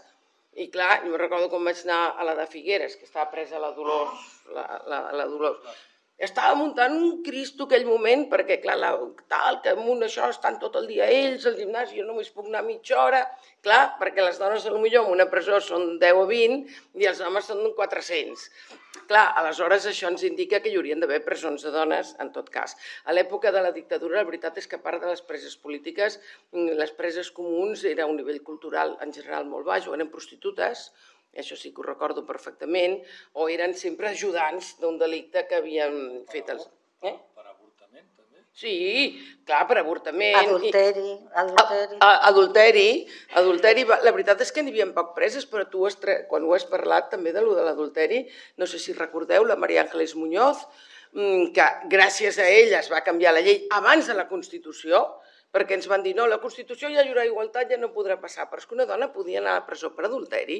i clar, jo recordo com vaig anar a la de Figueres, que estava presa la Dolors, la, la, la Dolors, estava muntant un cristo aquell moment, perquè clar, la, tal, que amunt això estan tot el dia ells, al el gimnàs, jo només puc anar mitja hora, clar, perquè les dones potser en una presó són 10 o 20 i els homes són 400. Clar, aleshores això ens indica que hi haurien d'haver presons de dones en tot cas. A l'època de la dictadura la veritat és que a part de les preses polítiques, mm, les preses comuns era un nivell cultural en general molt baix, o eren prostitutes, això sí que ho recordo perfectament, o eren sempre ajudants d'un delicte que havien fet els... Eh? Sí, clar, per avortament. Adulteri, adulteri. A, ah, a, ah, adulteri, adulteri. La veritat és que n'hi havia poc preses, però tu has, quan ho has parlat també de lo de l'adulteri, no sé si recordeu la Maria Ángeles Muñoz, mm, que gràcies a ella es va canviar la llei abans de la Constitució, perquè ens van dir no, la Constitució ja hi haurà igualtat, ja no podrà passar, però és que una dona podia anar a presó per adulteri,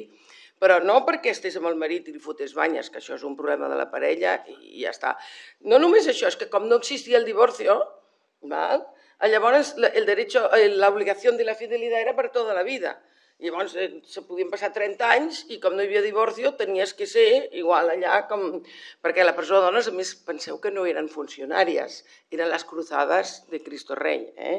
però no perquè estés amb el marit i li fotés banyes, que això és un problema de la parella i ja està. No només això, és que com no existia el divorcio, val? llavors el derecho, eh, la de la fidelitat era per tota la vida, Llavors, eh, se podien passar 30 anys i com no hi havia divorcio, tenies que ser igual allà com... Perquè la presó de dones, a més, penseu que no eren funcionàries, eren les cruzades de Cristo Rei, eh?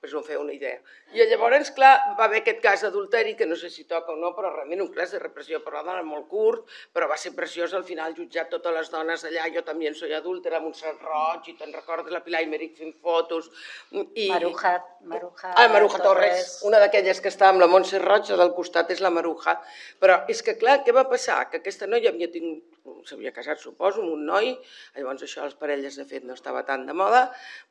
Per us em feia una idea. I llavors, clar, va haver aquest cas d'adulteri, que no sé si toca o no, però realment un cas de repressió per la dona molt curt, però va ser preciós al final jutjar totes les dones allà, jo també soy adúltera, Montserrat Roig, i te'n recordes la Pilar Imeric fent fotos. I... Maruja, Maruja, ah, Maruja Torres. Torres. Una d'aquelles que està amb la Montserrat Roig, del costat és la Maruja. Però és que, clar, què va passar? Que aquesta noia havia tingut s'havia casat, suposo, amb un noi, llavors això les parelles de fet no estava tan de moda,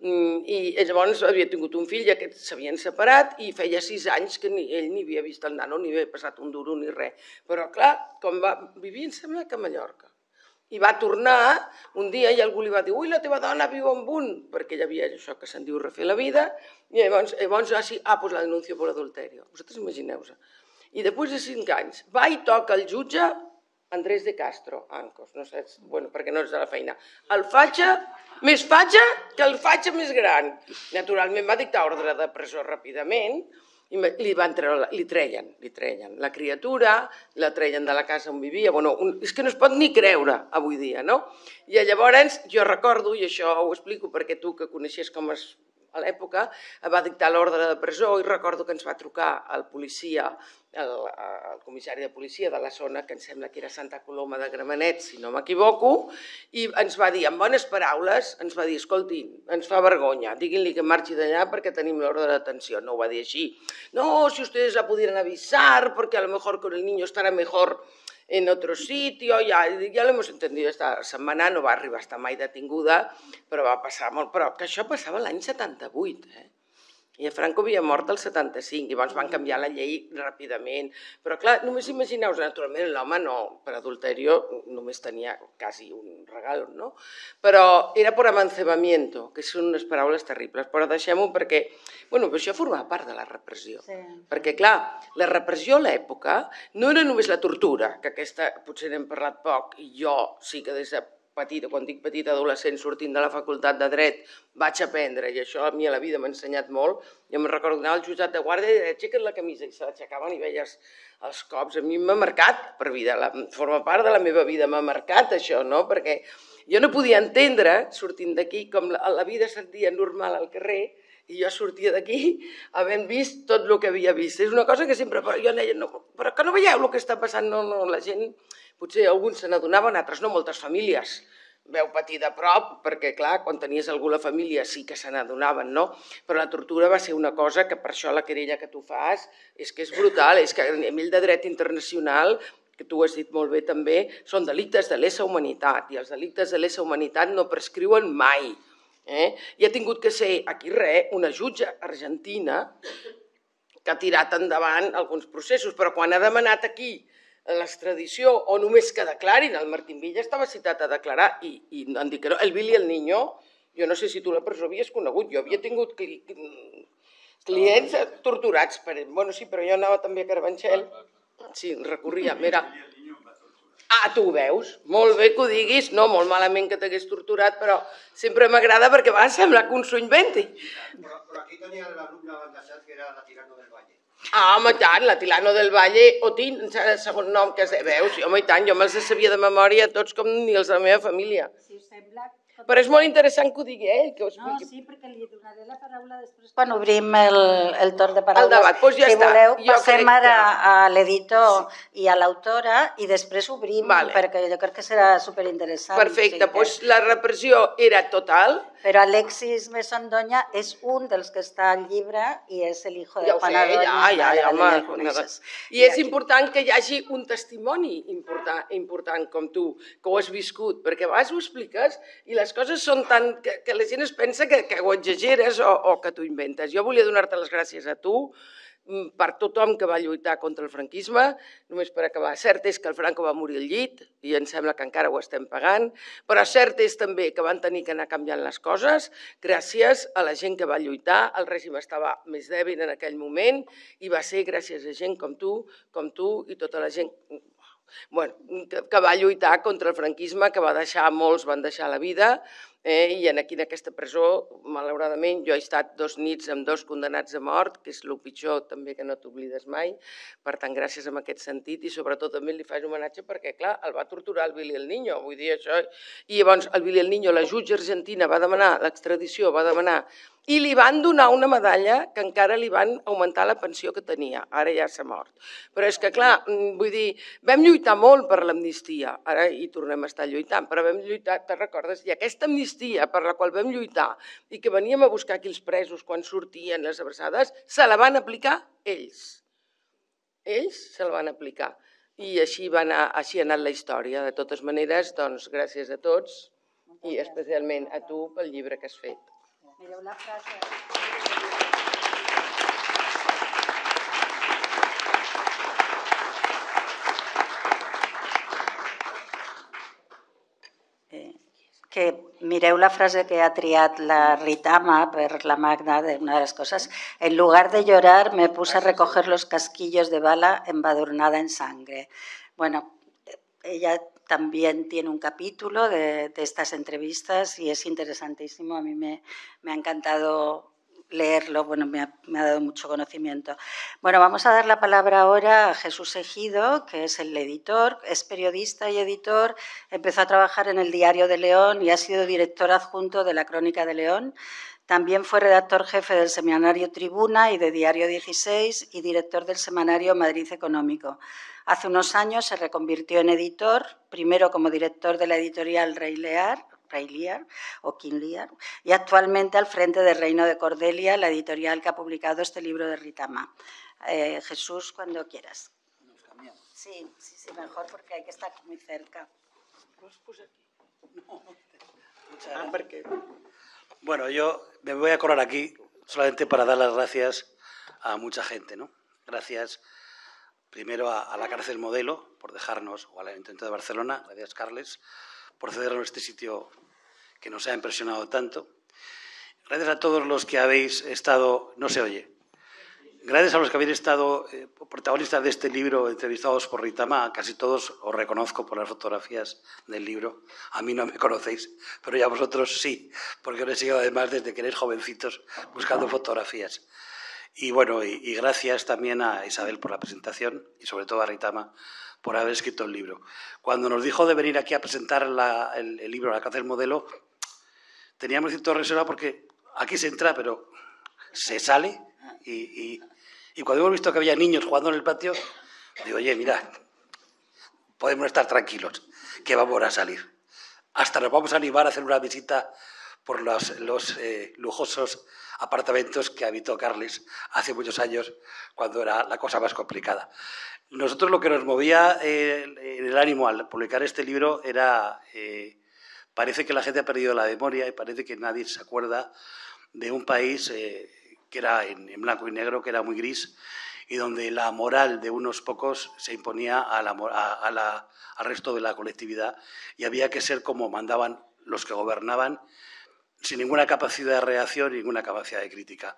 mm, i llavors havia tingut un fill i aquests s'havien separat i feia sis anys que ni, ell ni havia vist el nano, ni havia passat un duro ni res. Però clar, com va vivir, em sembla que a Mallorca. I va tornar un dia i algú li va dir «Ui, la teva dona viu amb un!» perquè hi havia això que se'n diu refer la vida, i llavors, llavors ah, sí, ah, pues la denuncio per adulterio. Vosaltres imagineu-vos. I després de cinc anys va i toca el jutge Andrés de Castro, Ancos, no sé, bueno, perquè no és de la feina. El fatge, més fatge que el fatge més gran. Naturalment va dictar ordre de presó ràpidament i li, van treure, li treien, li treien la criatura, la treien de la casa on vivia, bueno, un, és que no es pot ni creure avui dia, no? I llavors jo recordo, i això ho explico perquè tu que coneixies com es a l'època, eh, va dictar l'ordre de presó i recordo que ens va trucar el policia, el, el comissari de policia de la zona, que em sembla que era Santa Coloma de Gramenet, si no m'equivoco, i ens va dir, amb bones paraules, ens va dir, escolti, ens fa vergonya, diguin-li que marxi d'allà perquè tenim l'ordre de detenció. No ho va dir així. No, si ustedes la pudieran avisar, perquè a lo mejor con el niño estará mejor en otro sitio, ja, ja l'hem entendido, esta setmana no va arribar a estar mai detinguda, però va passar molt però que això passava l'any 78, eh? I Franco havia mort el 75, i llavors van canviar la llei ràpidament. Però clar, només imagineu-vos, naturalment l'home no, per adulterio només tenia quasi un regal, no? Però era por amancebamiento, que són unes paraules terribles, però deixem-ho perquè, bueno, això formava part de la repressió. Sí. Perquè clar, la repressió a l'època no era només la tortura, que aquesta potser n'hem parlat poc, i jo sí que des de petita, quan dic petita adolescent sortint de la facultat de dret, vaig aprendre, i això a mi a la vida m'ha ensenyat molt, jo em recordo que al jutjat de guàrdia i aixeca't la camisa i se l'aixecaven i veies els cops. A mi m'ha marcat per vida, la, forma part de la meva vida, m'ha marcat això, no? Perquè jo no podia entendre, sortint d'aquí, com la, la vida sentia normal al carrer, i jo sortia d'aquí havent vist tot el que havia vist. És una cosa que sempre... Però, jo deia, no, però que no veieu el que està passant? No, no, la gent... Potser alguns se n'adonaven, altres no, moltes famílies veu patir de prop, perquè clar, quan tenies algú la família sí que se n'adonaven, no? Però la tortura va ser una cosa que per això la querella que tu fas és que és brutal, és que a nivell de dret internacional que tu has dit molt bé també, són delictes de l'essa humanitat i els delictes de l'essa humanitat no prescriuen mai. Eh? I ha tingut que ser, aquí re, una jutge argentina que ha tirat endavant alguns processos, però quan ha demanat aquí l'extradició o només que declarin, el Martín Villa estava citat a declarar i, i han dit que no, el Billy el Niño, jo no sé si tu la presó havies conegut, jo havia tingut cli, clients torturats, per, bueno sí, però jo anava també a Carabanchel, ah, sí, recorria, mira, Ah, tu ho veus? Molt bé que ho diguis, no, molt malament que t'hagués torturat, però sempre m'agrada perquè va semblar que un sony venti. Però, però aquí tenia l'alumne avantatjat que era la Tirano del Valle. Ah, home, tant, la Tirano del Valle, o Tin, segon nom que es veus, home, i tant, jo me'ls sabia de memòria tots com ni els de la meva família. Si us sembla, però és molt interessant que ho digui ell, que us No, sí, perquè li donaré la paraula després quan obrim el, el torn de paraules. El debat, doncs ja si està. voleu, jo passem ara que... a l'editor sí. i a l'autora i després obrim, vale. perquè jo crec que serà superinteressant. Perfecte, o sigui, doncs que... la repressió era total. Però Alexis Mesondoña és un dels que està al llibre i és el hijo de ja sé, Ja, ja, ja, home, I, I és aquí. important que hi hagi un testimoni important, important com tu, que ho has viscut, perquè a vegades ho expliques i la les coses són tan... que, que la gent es pensa que, que ho exageres o, o que t'ho inventes. Jo volia donar-te les gràcies a tu mm, per tothom que va lluitar contra el franquisme, només per acabar. Cert és que el Franco va morir al llit, i em sembla que encara ho estem pagant, però cert és també que van tenir que anar canviant les coses gràcies a la gent que va lluitar, el règim estava més dèbil en aquell moment, i va ser gràcies a gent com tu, com tu i tota la gent bueno, que, que va lluitar contra el franquisme, que va deixar, molts van deixar la vida, eh, i en aquí en aquesta presó, malauradament, jo he estat dos nits amb dos condemnats a mort, que és el pitjor també que no t'oblides mai, per tant, gràcies en aquest sentit, i sobretot també li faig homenatge perquè, clar, el va torturar el Billy el Niño, vull dir això, i llavors el Billy el Niño, la jutge argentina va demanar l'extradició, va demanar i li van donar una medalla que encara li van augmentar la pensió que tenia. Ara ja s'ha mort. Però és que, clar, mm, vull dir, vam lluitar molt per l'amnistia, ara hi tornem a estar lluitant, però vam lluitar, te recordes? I aquesta amnistia per la qual vam lluitar i que veníem a buscar aquí els presos quan sortien les abraçades, se la van aplicar ells. Ells se la van aplicar. I així, va anar, així ha anat la història. De totes maneres, doncs, gràcies a tots i especialment a tu pel llibre que has fet. Miré una frase. Eh, que mireu la frase que ha triat la Ritama per la Magna de una de las cosas. En lugar de llorar, me puse a ah, recoger los casquillos de bala embadurnada en sangre. Bueno, ella también tiene un capítulo de, estas entrevistas y es interesantísimo. A mí me, ha encantado leerlo, bueno, me ha, me ha, dado mucho conocimiento. Bueno, vamos a dar la palabra ahora a Jesús Ejido, que es el editor, es periodista y editor, empezó a trabajar en el Diario de León y ha sido director adjunto de la Crónica de León, también fue redactor jefe del semanario Tribuna y de Diario 16 y director del semanario Madrid Económico. Hace unos años se reconvirtió en editor, primero como director de la editorial Rey Lear, Rey Lear o King Lear, y actualmente al frente de Reino de Cordelia, la editorial que ha publicado este libro de Ritama. Eh, Jesús, cuando quieras. Sí, sí, mejor porque hay que estar muy cerca. puse aquí? No, bueno, yo me voy a colar aquí solamente para dar las gracias a mucha gente, ¿no? Gracias primero a, la cárcel modelo por dejarnos, o al Ayuntamiento de Barcelona, gracias Carles, por cedernos este sitio que nos ha impresionado tanto. Gracias a todos los que habéis estado, no se oye, gracias a los que habéis estado eh, protagonistas de este libro, entrevistados por Ritama, casi todos os reconozco por las fotografías del libro. A mí no me conocéis, pero ya vosotros sí, porque os he seguido además desde que eres jovencitos buscando fotografías. Y bueno, y, gracias también a Isabel por la presentación y sobre todo a Ritama por haber escrito el libro. Cuando nos dijo de venir aquí a presentar el, libro La casa del modelo, teníamos cierto reserva porque aquí se entra, pero se sale y, cuando hemos visto que había niños jugando en el patio, digo, oye, mira, podemos estar tranquilos, que vamos a salir. Hasta nos vamos a animar a hacer una visita por los, eh, lujosos apartamentos que habitó Carles hace muchos años, cuando era la cosa más complicada. Nosotros lo que nos movía eh, en el ánimo al publicar este libro era, eh, parece que la gente ha perdido la memoria y parece que nadie se acuerda de un país que era en, blanco y negro, que era muy gris, y donde la moral de unos pocos se imponía al resto de la colectividad y había que ser como mandaban los que gobernaban, sin ninguna capacidad de reacción ninguna capacidad de crítica.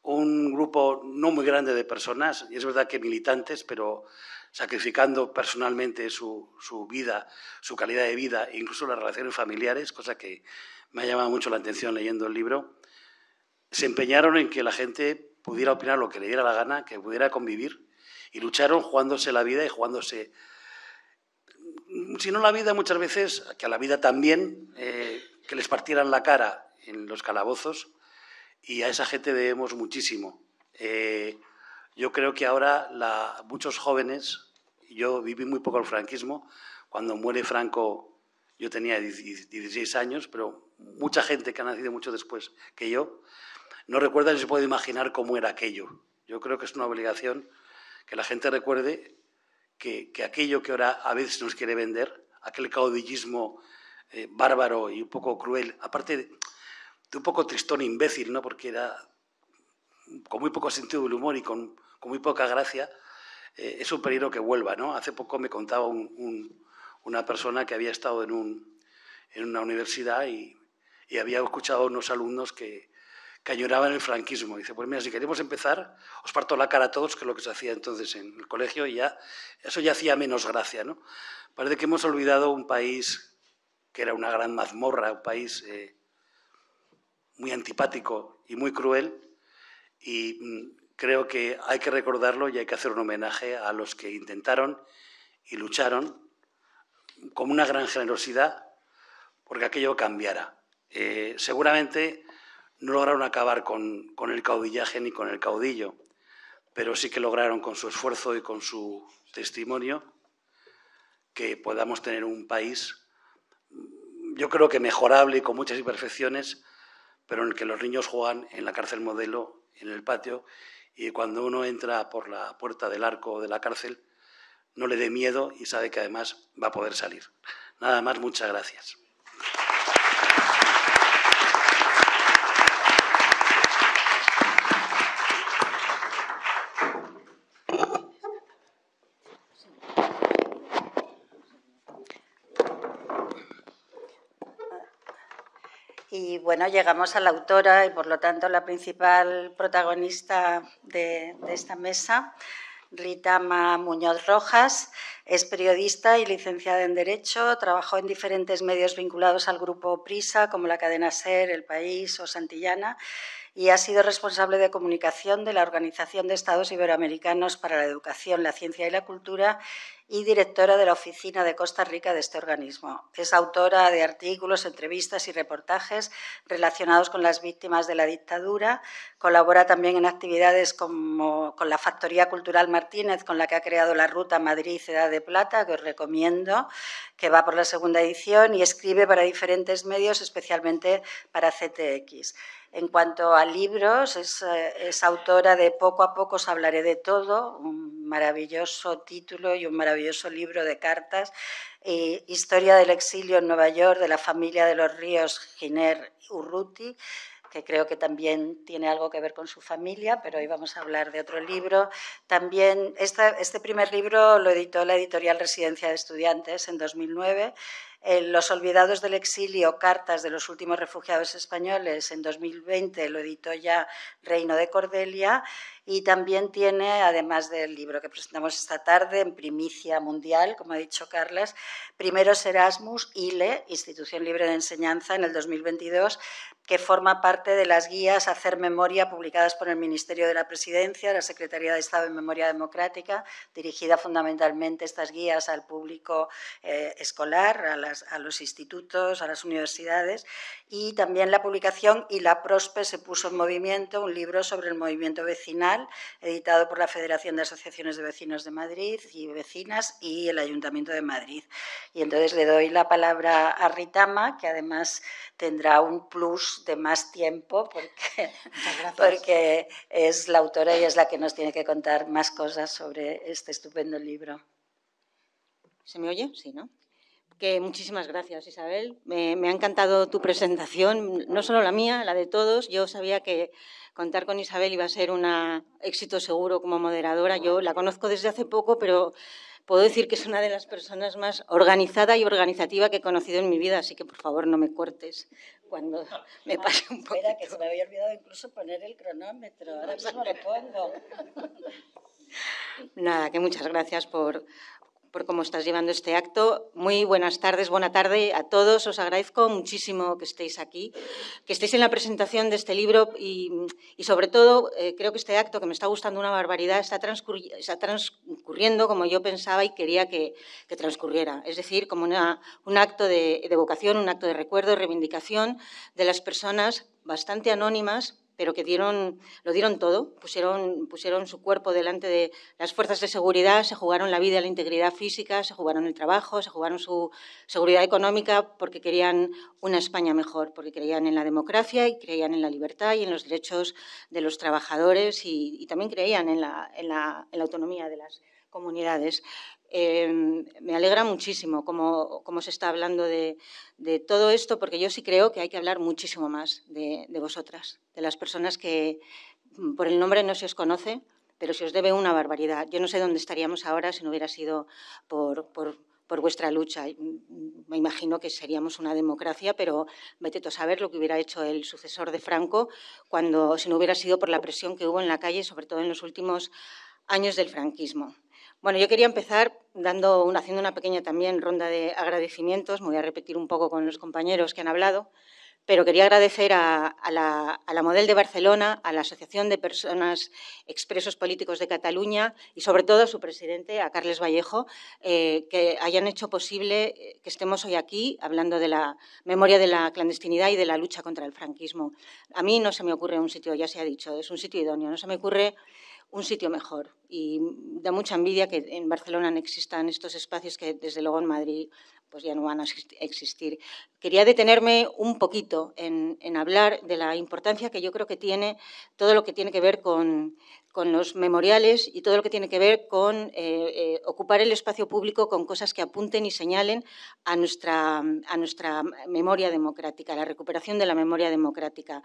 Un grupo no muy grande de personas, y es verdad que militantes, pero sacrificando personalmente su, su vida, su calidad de vida, incluso las relaciones familiares, cosa que me ha llamado mucho la atención leyendo el libro se empeñaron en que la gente pudiera opinar lo que le diera la gana, que pudiera convivir, y lucharon jugándose la vida y jugándose, si no la vida muchas veces, que a la vida también, eh, que les partieran la cara en los calabozos, y a esa gente debemos muchísimo. Eh, yo creo que ahora muchos jóvenes, yo viví muy poco el franquismo, cuando muere Franco yo tenía 16 años, pero mucha gente que ha nacido mucho después que yo, no recuerda ni se puede imaginar cómo era aquello. Yo creo que es una obligación que la gente recuerde que, aquello que ahora a veces nos quiere vender, aquel caudillismo eh, bárbaro y un poco cruel, aparte de, un poco tristón e imbécil, ¿no? porque era con muy poco sentido del humor y con, muy poca gracia, eh, es un peligro que vuelva. ¿no? Hace poco me contaba una persona que había estado en, una universidad y, y había escuchado a unos alumnos que, que añoraban el franquismo. Dice, pues mira, si queremos empezar, os parto la cara a todos, que es lo que se hacía entonces en el colegio, y ya eso ya hacía menos gracia. ¿no? Parece que hemos olvidado un país que era una gran mazmorra, un país eh, muy antipático y muy cruel, y mm, creo que hay que recordarlo y hay que hacer un homenaje a los que intentaron y lucharon con una gran generosidad porque aquello cambiara. Eh, seguramente no lograron acabar con, el caudillaje ni con el caudillo, pero sí que lograron con su esfuerzo y con su testimonio que podamos tener un país, yo creo que mejorable y con muchas imperfecciones, pero en el que los niños juegan en la cárcel modelo, en el patio, y cuando uno entra por la puerta del arco de la cárcel, no le dé miedo y sabe que además va a poder salir. Nada más, muchas gracias. bueno, llegamos a la autora y por lo tanto la principal protagonista de, de esta mesa. Ritama Muñoz Rojas, es periodista y licenciada en Derecho, trabajó en diferentes medios vinculados al grupo Prisa, como la cadena SER, El País o Santillana, y ha sido responsable de comunicación de la Organización de Estados Iberoamericanos para la Educación, la Ciencia y la Cultura y directora de la Oficina de Costa Rica de este organismo. Es autora de artículos, entrevistas y reportajes relacionados con las víctimas de la dictadura. Colabora también en actividades como con la Factoría Cultural Martínez, con la que ha creado la ruta Madrid-Ciudad de Plata, que os recomiendo, que va por la segunda edición, y escribe para diferentes medios, especialmente para CTX. En cuanto a libros, es, eh, es autora de Poco a poco os hablaré de todo, un maravilloso título y un maravilloso libro de cartas, eh, Historia del exilio en Nueva York de la familia de los ríos Giner Urruti, que creo que también tiene algo que ver con su familia, pero hoy vamos a hablar de otro libro. También este primer libro lo editó la editorial Residencia de Estudiantes en 2009. Los Olvidados del Exilio, Cartas de los Últimos Refugiados Españoles, en 2020 lo editó ya Reino de Cordelia y también tiene, además del libro que presentamos esta tarde, en primicia mundial, como ha dicho Carlas, primero Erasmus, ILE, Institución Libre de Enseñanza, en el 2022, que forma parte de las guías Hacer Memoria publicadas por el Ministerio de la Presidencia, la Secretaría de Estado de Memoria Democrática, dirigida fundamentalmente estas guías al público eh, escolar, a, a, los institutos, a las universidades, y también la publicación y la PROSPE se puso en movimiento, un libro sobre el movimiento vecinal editado por la Federación de Asociaciones de Vecinos de Madrid y Vecinas y el Ayuntamiento de Madrid. Y entonces le doy la palabra a Ritama, que además tendrá un plus de más tiempo porque, porque es la autora y es la que nos tiene que contar más cosas sobre este estupendo libro. ¿Se me oye? Sí, ¿no? Que muchísimas gracias, Isabel. Me, ha encantado tu presentación, no solo la mía, la de todos. Yo sabía que contar con Isabel iba a ser un éxito seguro como moderadora. Yo la conozco desde hace poco, pero puedo decir que es una de las personas más organizada y organizativa que he conocido en mi vida, así que por favor no me cortes cuando me pase un poco. Espera, que se me había olvidado incluso poner el cronómetro, ahora mismo lo pongo. Nada, que muchas gracias por, por cómo estás llevando este acto. Muy buenas tardes, buena tarde a todos. Os agradezco muchísimo que estéis aquí, que estéis en la presentación de este libro y, sobre todo, eh, creo que este acto, que me está gustando una barbaridad, está, transcurriendo como yo pensaba y quería que, transcurriera. Es decir, como un acto de, de vocación, un acto de recuerdo, reivindicación de las personas bastante anónimas pero que dieron, lo dieron todo, pusieron, pusieron su cuerpo delante de las fuerzas de seguridad, se jugaron la vida, la integridad física, se jugaron el trabajo, se jugaron su seguridad económica porque querían una España mejor, porque creían en la democracia y creían en la libertad y en los derechos de los trabajadores y, también creían en la, en la, en la autonomía de las comunidades. Em, me alegra muchísimo cómo, se está hablando de, todo esto, porque yo sí creo que hay que hablar muchísimo más de, vosotras, de las personas que mm, por el nombre no se os conoce, pero se os debe una barbaridad. Yo no sé dónde estaríamos ahora si no hubiera sido por, vuestra lucha. Mm, me imagino que seríamos una democracia, pero vete a saber lo que hubiera hecho el sucesor de Franco cuando, si no hubiera sido por la presión que hubo en la calle, sobre todo en los últimos años del franquismo. Bueno, yo quería empezar dando haciendo una pequeña también ronda de agradecimientos. Me voy a repetir un poco con los compañeros que han hablado, pero quería agradecer a, la, Model de Barcelona, a la Asociación de Personas Expresos Políticos de Cataluña y sobre todo a su presidente, a Carles Vallejo, eh, que hayan hecho posible eh, que estemos hoy aquí hablando de la memoria de la clandestinidad y de la lucha contra el franquismo. A mí no se me ocurre un sitio, ya se ha dicho, es un sitio idóneo, no se me ocurre un sitio mejor. Y da mucha envidia que en Barcelona no existan estos espacios que desde luego en Madrid pues ya no van a existir. Quería detenerme un poquito en, hablar de la importancia que yo creo que tiene todo lo que tiene que ver con, los memoriales y todo lo que tiene que ver con eh, eh, ocupar el espacio público con cosas que apunten y señalen a nuestra, memoria democrática, la recuperación de la memoria democrática.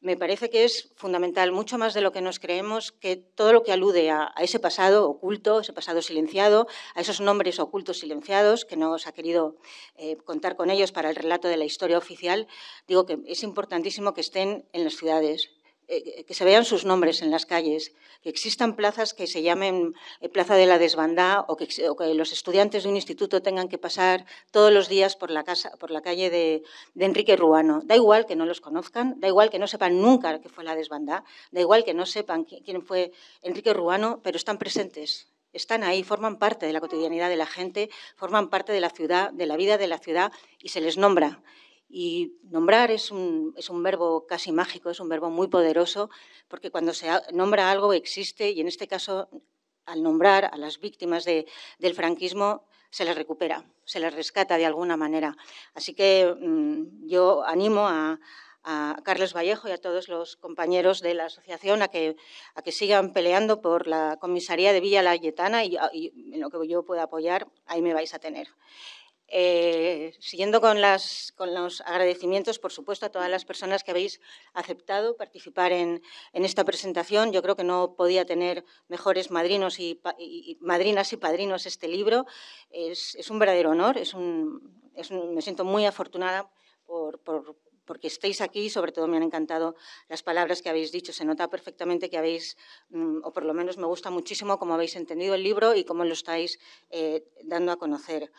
Me parece que es fundamental, mucho más de lo que nos creemos, que todo lo que alude a, ese pasado oculto, ese pasado silenciado, a esos nombres ocultos silenciados que no os ha querido eh, contar con ellos para el relato de la historia oficial, digo que es importantísimo que estén en las ciudades, eh, que se vean sus nombres en las calles, que existan plazas que se llamen eh, Plaza de la Desbandá o que, los estudiantes de un instituto tengan que pasar todos los días por la, calle de, de, Enrique Ruano. Da igual que no los conozcan, da igual que no sepan nunca que fue la Desbandá, da igual que no sepan quién fue Enrique Ruano, pero están presentes están ahí, forman parte de la cotidianidad de la gente, forman parte de la ciudad, de la vida de la ciudad y se les nombra. Y nombrar es un, verbo casi mágico, es un verbo muy poderoso, porque cuando se nombra algo existe y en este caso, al nombrar a las víctimas del franquismo, se les recupera, se les rescata de alguna manera. Así que mm, yo animo a, a Carlos Vallejo y a todos los compañeros de la asociación a que, a que sigan peleando por la comisaría de Villa Layetana y, ah, y en lo que yo pueda apoyar, ahí me vais a tener. Eh, siguiendo con, las, con, los agradecimientos, por supuesto, a todas las personas que habéis aceptado participar en, en esta presentación. Yo creo que no podía tener mejores madrinos y, madrinas y padrinos este libro. Es, es un verdadero honor. Es un, es me siento muy afortunada por, por, porque estáis aquí, y sobre todo me han encantado las palabras que habéis dicho. Se nota perfectamente que habéis, mm, o por lo menos me gusta muchísimo cómo habéis entendido el libro y cómo lo estáis eh, dando a conocer.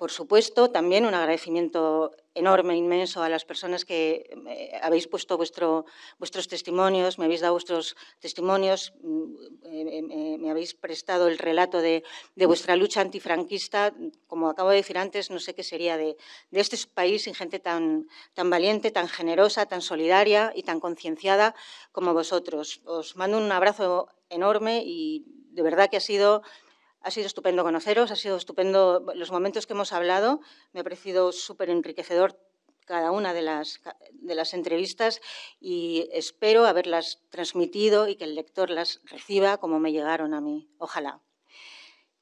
Por supuesto, también un agradecimiento enorme, inmenso a las personas que eh, habéis puesto vuestros testimonios, me habéis dado vuestros testimonios, mm, eh, eh, me habéis prestado el relato de, vuestra lucha antifranquista. Como acabo de decir antes, no sé qué sería de, este país sin gente tan, tan valiente, tan generosa, tan solidaria y tan concienciada como vosotros. Os mando un abrazo enorme y de verdad que ha sido ha sido estupendo conoceros, ha sido estupendo los momentos que hemos hablado. Me ha parecido súper enriquecedor cada una de las, de las entrevistas y espero haberlas transmitido y que el lector las reciba como me llegaron a mí. Ojalá.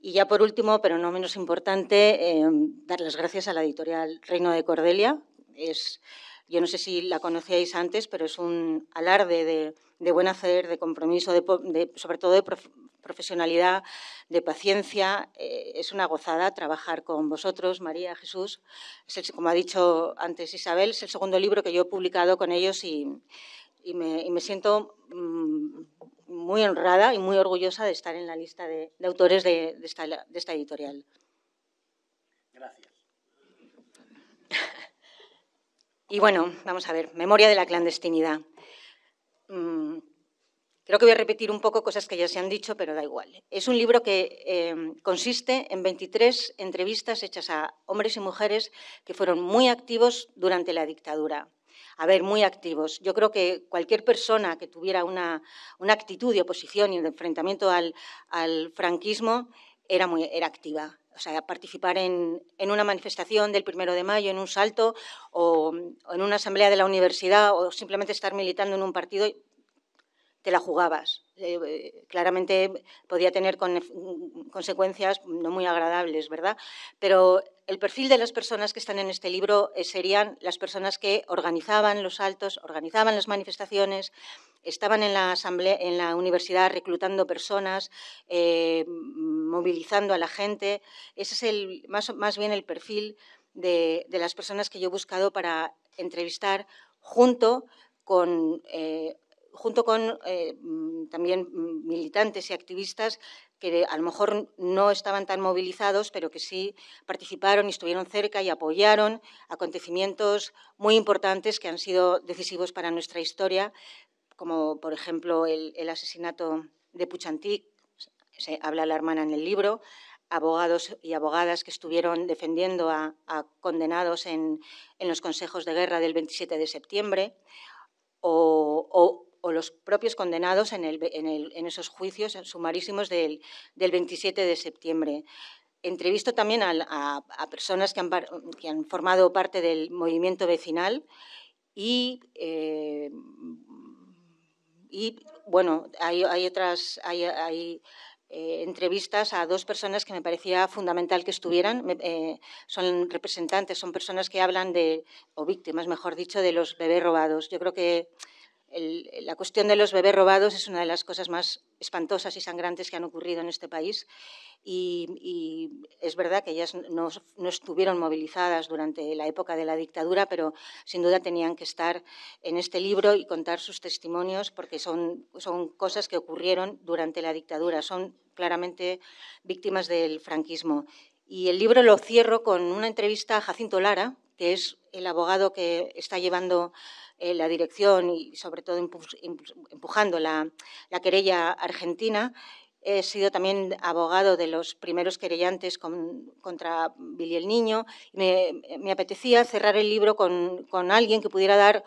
Y ya por último, pero no menos importante, em, dar las gracias a la editorial Reino de Cordelia. Es, yo no sé si la conocíais antes, pero es un alarde de, buen hacer, de compromiso, de, sobre todo de profesionalidad, de paciencia. Eh, es una gozada trabajar con vosotros, María, Jesús. Es como ha dicho antes Isabel, es el segundo libro que yo he publicado con ellos y, me, siento mm, muy honrada y muy orgullosa de estar en la lista de, autores de, esta, editorial. Gracias. Y bueno, vamos a ver, Memoria de la clandestinidad. Mm, Creo que voy a repetir un poco cosas que ya se han dicho, pero da igual. Es un libro que em, consiste en 23 entrevistas hechas a hombres y mujeres que fueron muy activos durante la dictadura. A ver, muy activos. Yo creo que cualquier persona que tuviera una, actitud de oposición y de enfrentamiento al, franquismo era, muy, era activa o sea, participar en, una manifestación del primero de mayo, en un salto, o, en una asamblea de la universidad, o simplemente estar militando en un partido, te la jugabas. Eh, eh, claramente podía tener mm, consecuencias no muy agradables, ¿verdad? Pero el perfil de las personas que están en este libro eh, serían las personas que organizaban los saltos, organizaban las manifestaciones, estaban en la asamblea, en la universidad reclutando personas, movilizando a la gente. Ese es el, más, más bien el perfil de, las personas que yo he buscado para entrevistar junto con junto con eh, mm, también mm, militantes y activistas que a lo mejor no estaban tan movilizados, pero que sí participaron y estuvieron cerca y apoyaron acontecimientos muy importantes que han sido decisivos para nuestra historia, como por ejemplo el, asesinato de Puchantik, se habla la hermana en el libro, abogados y abogadas que estuvieron defendiendo a, condenados en, los consejos de guerra del 27 de septiembre, o los propios condenados en, esos juicios sumarísimos del, 27 de septiembre entrevisto también a, personas que han, formado parte del movimiento vecinal y, eh, bueno, hay, otras, hay, eh, entrevistas a dos personas que me parecía fundamental que estuvieran. Eh, son representantes, son personas que hablan de, o víctimas, mejor dicho, de los bebés robados. Yo creo que la cuestión de los bebés robados es una de las cosas más espantosas y sangrantes que han ocurrido en este país y, es verdad que ellas no, estuvieron movilizadas durante la época de la dictadura, pero sin duda tenían que estar en este libro y contar sus testimonios porque son, son cosas que ocurrieron durante la dictadura, son claramente víctimas del franquismo. Y el libro lo cierro con una entrevista a Jacinto Lara, que es el abogado que está llevando eh, la dirección y sobre todo empujando la, querella argentina, he sido también abogado de los primeros querellantes contra Billy el Niño. Me, apetecía cerrar el libro con, con, alguien que pudiera dar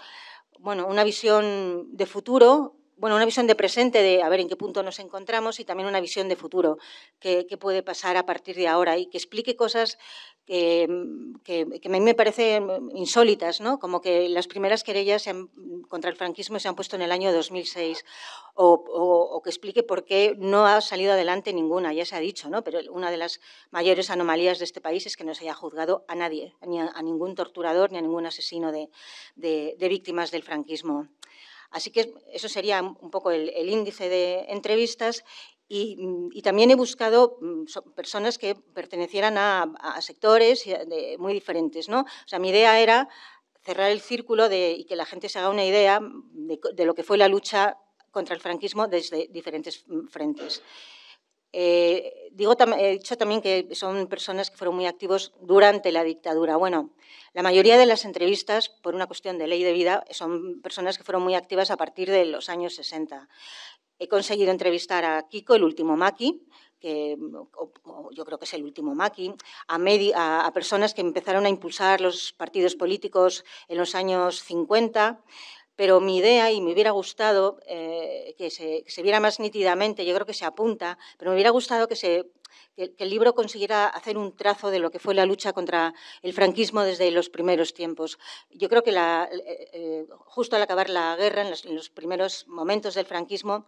bueno, una visión de futuro bueno, una visión de presente, de a ver en qué punto nos encontramos y también una visión de futuro, qué, puede pasar a partir de ahora y que explique cosas que, a mí me parecen insólitas, ¿no? como que las primeras querellas contra el franquismo se han puesto en el año 2006, o, que explique por qué no ha salido adelante ninguna, ya se ha dicho, ¿no? pero una de las mayores anomalías de este país es que no se haya juzgado a nadie, ni a, ningún torturador, ni a ningún asesino de víctimas del franquismo. Así que eso sería un poco el, índice de entrevistas y, también he buscado mm, personas que pertenecieran a, sectores muy diferentes. O sea, mi idea era cerrar el círculo y que la gente se haga una idea de, lo que fue la lucha contra el franquismo desde diferentes mm, frentes. Eh, he dicho también que son personas que fueron muy activos durante la dictadura. Bueno, la mayoría de las entrevistas, por una cuestión de ley de vida, son personas que fueron muy activas a partir de los años 60. He conseguido entrevistar a Kiko, el último Maki, que yo creo que es el último Maki, a, a personas que empezaron a impulsar los partidos políticos en los años 50 pero mi idea, y me hubiera gustado eh, que, se, se, viera más nítidamente, yo creo que se apunta, pero me hubiera gustado que se que, el libro consiguiera hacer un trazo de lo que fue la lucha contra el franquismo desde los primeros tiempos. Yo creo que la, eh, eh, justo al acabar la guerra, en los, primeros momentos del franquismo,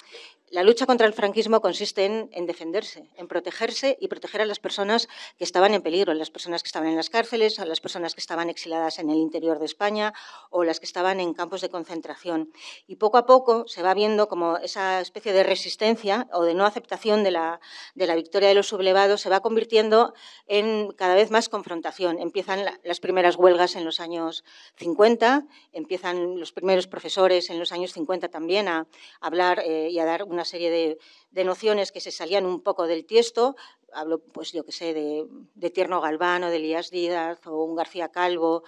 la lucha contra el franquismo consiste en, defenderse, en protegerse y proteger a las personas que estaban en peligro, las personas que estaban en las cárceles, a las personas que estaban exiladas en el interior de España o las que estaban en campos de concentración. Y poco a poco se va viendo como esa especie de resistencia o de no aceptación de la, de la victoria de los sublevado, se va convirtiendo en cada vez más confrontación. Empiezan las primeras huelgas en los años 50, empiezan los primeros profesores en los años 50 también a hablar eh, y a dar una serie de, nociones que se salían un poco del tiesto, hablo, pues yo que sé, de, Tierno Galván o de Elías Díaz o un García Calvo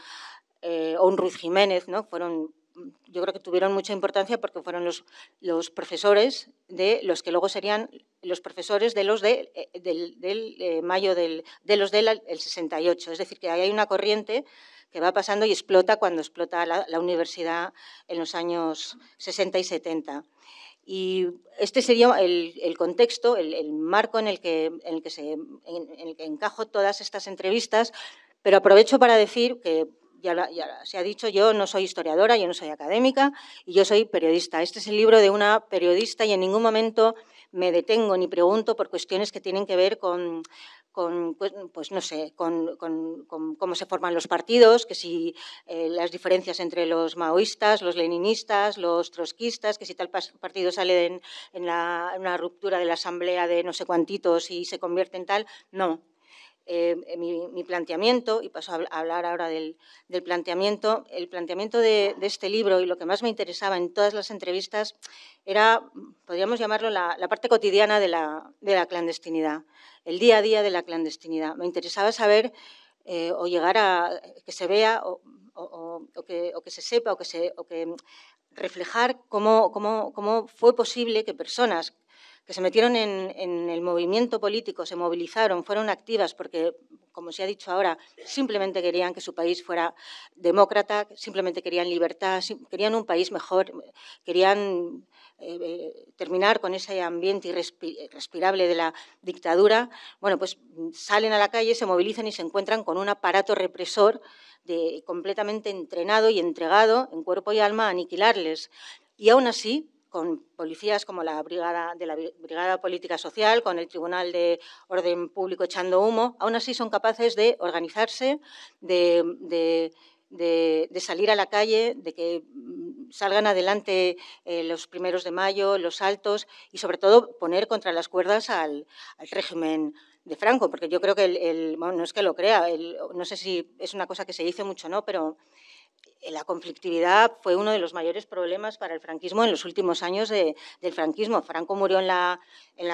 eh, o un Ruiz Jiménez, ¿no? Fueron yo creo que tuvieron mucha importancia porque fueron los, los profesores de los que luego serían los profesores de los de, eh, del, eh, mayo del, de los del 68. Es decir, que hay una corriente que va pasando y explota cuando explota la, universidad en los años 60 y 70. Y este sería el, el contexto, el, marco en el que, en el que, se, en el que encajo todas estas entrevistas, pero aprovecho para decir que ya, se ha dicho, yo no soy historiadora, yo no soy académica y yo soy periodista. Este es el libro de una periodista y en ningún momento me detengo ni pregunto por cuestiones que tienen que ver con, pues, pues, no sé, con, cómo se forman los partidos, que si eh, las diferencias entre los maoístas, los leninistas, los trotskistas, que si tal partido sale en, la, en una ruptura de la asamblea de no sé cuantitos y se convierte en tal. No, Em, eh, mi, planteamiento, y paso a hablar ahora del, planteamiento, el planteamiento de, este libro y lo que más me interesaba en todas las entrevistas era, podríamos llamarlo, la, parte cotidiana de la, clandestinidad, el día a día de la clandestinidad. Me interesaba saber eh, o llegar a eh, que se vea o, que, se sepa o que, se, que reflejar cómo fue posible que personas que se metieron en, el movimiento político, se movilizaron, fueron activas porque, como se ha dicho ahora, simplemente querían que su país fuera demócrata, simplemente querían libertad, querían un país mejor, querían eh, eh, terminar con ese ambiente irrespirable de la dictadura, bueno, pues salen a la calle, se movilizan y se encuentran con un aparato represor de, completamente entrenado y entregado en cuerpo y alma a aniquilarles. Y aún así, con policías como la Brigada, de la Brigada Política Social, con el Tribunal de Orden Público echando humo, aún así son capaces de organizarse, de, salir a la calle, de que mm, salgan adelante eh, los primeros de mayo, los altos y sobre todo poner contra las cuerdas al, régimen de Franco, porque yo creo que el, bueno, no es que lo crea, no sé si es una cosa que se dice mucho no, pero la conflictividad fue uno de los mayores problemas para el franquismo en los últimos años del franquismo. Franco murió en la,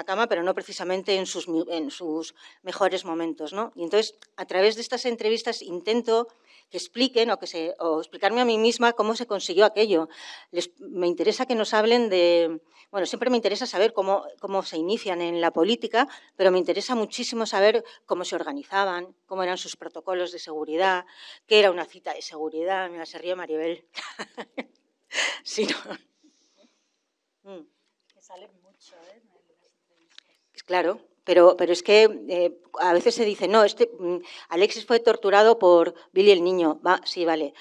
cama, pero no precisamente en sus, mejores momentos. Y entonces, a través de estas entrevistas, intento que expliquen o, que se, o explicarme a mí misma cómo se consiguió aquello. me interesa que nos hablen de... Bueno, siempre me interesa saber cómo, cómo se inician en la política, pero me interesa muchísimo saber cómo se organizaban, cómo eran sus protocolos de seguridad, qué era una cita de seguridad. me se ríe Maribel. sí, no. Que sale mucho, ¿eh? Claro. Pero, pero es que eh, a veces se dice, no, este, Alexis fue torturado por Billy el Niño. Va, sí, vale.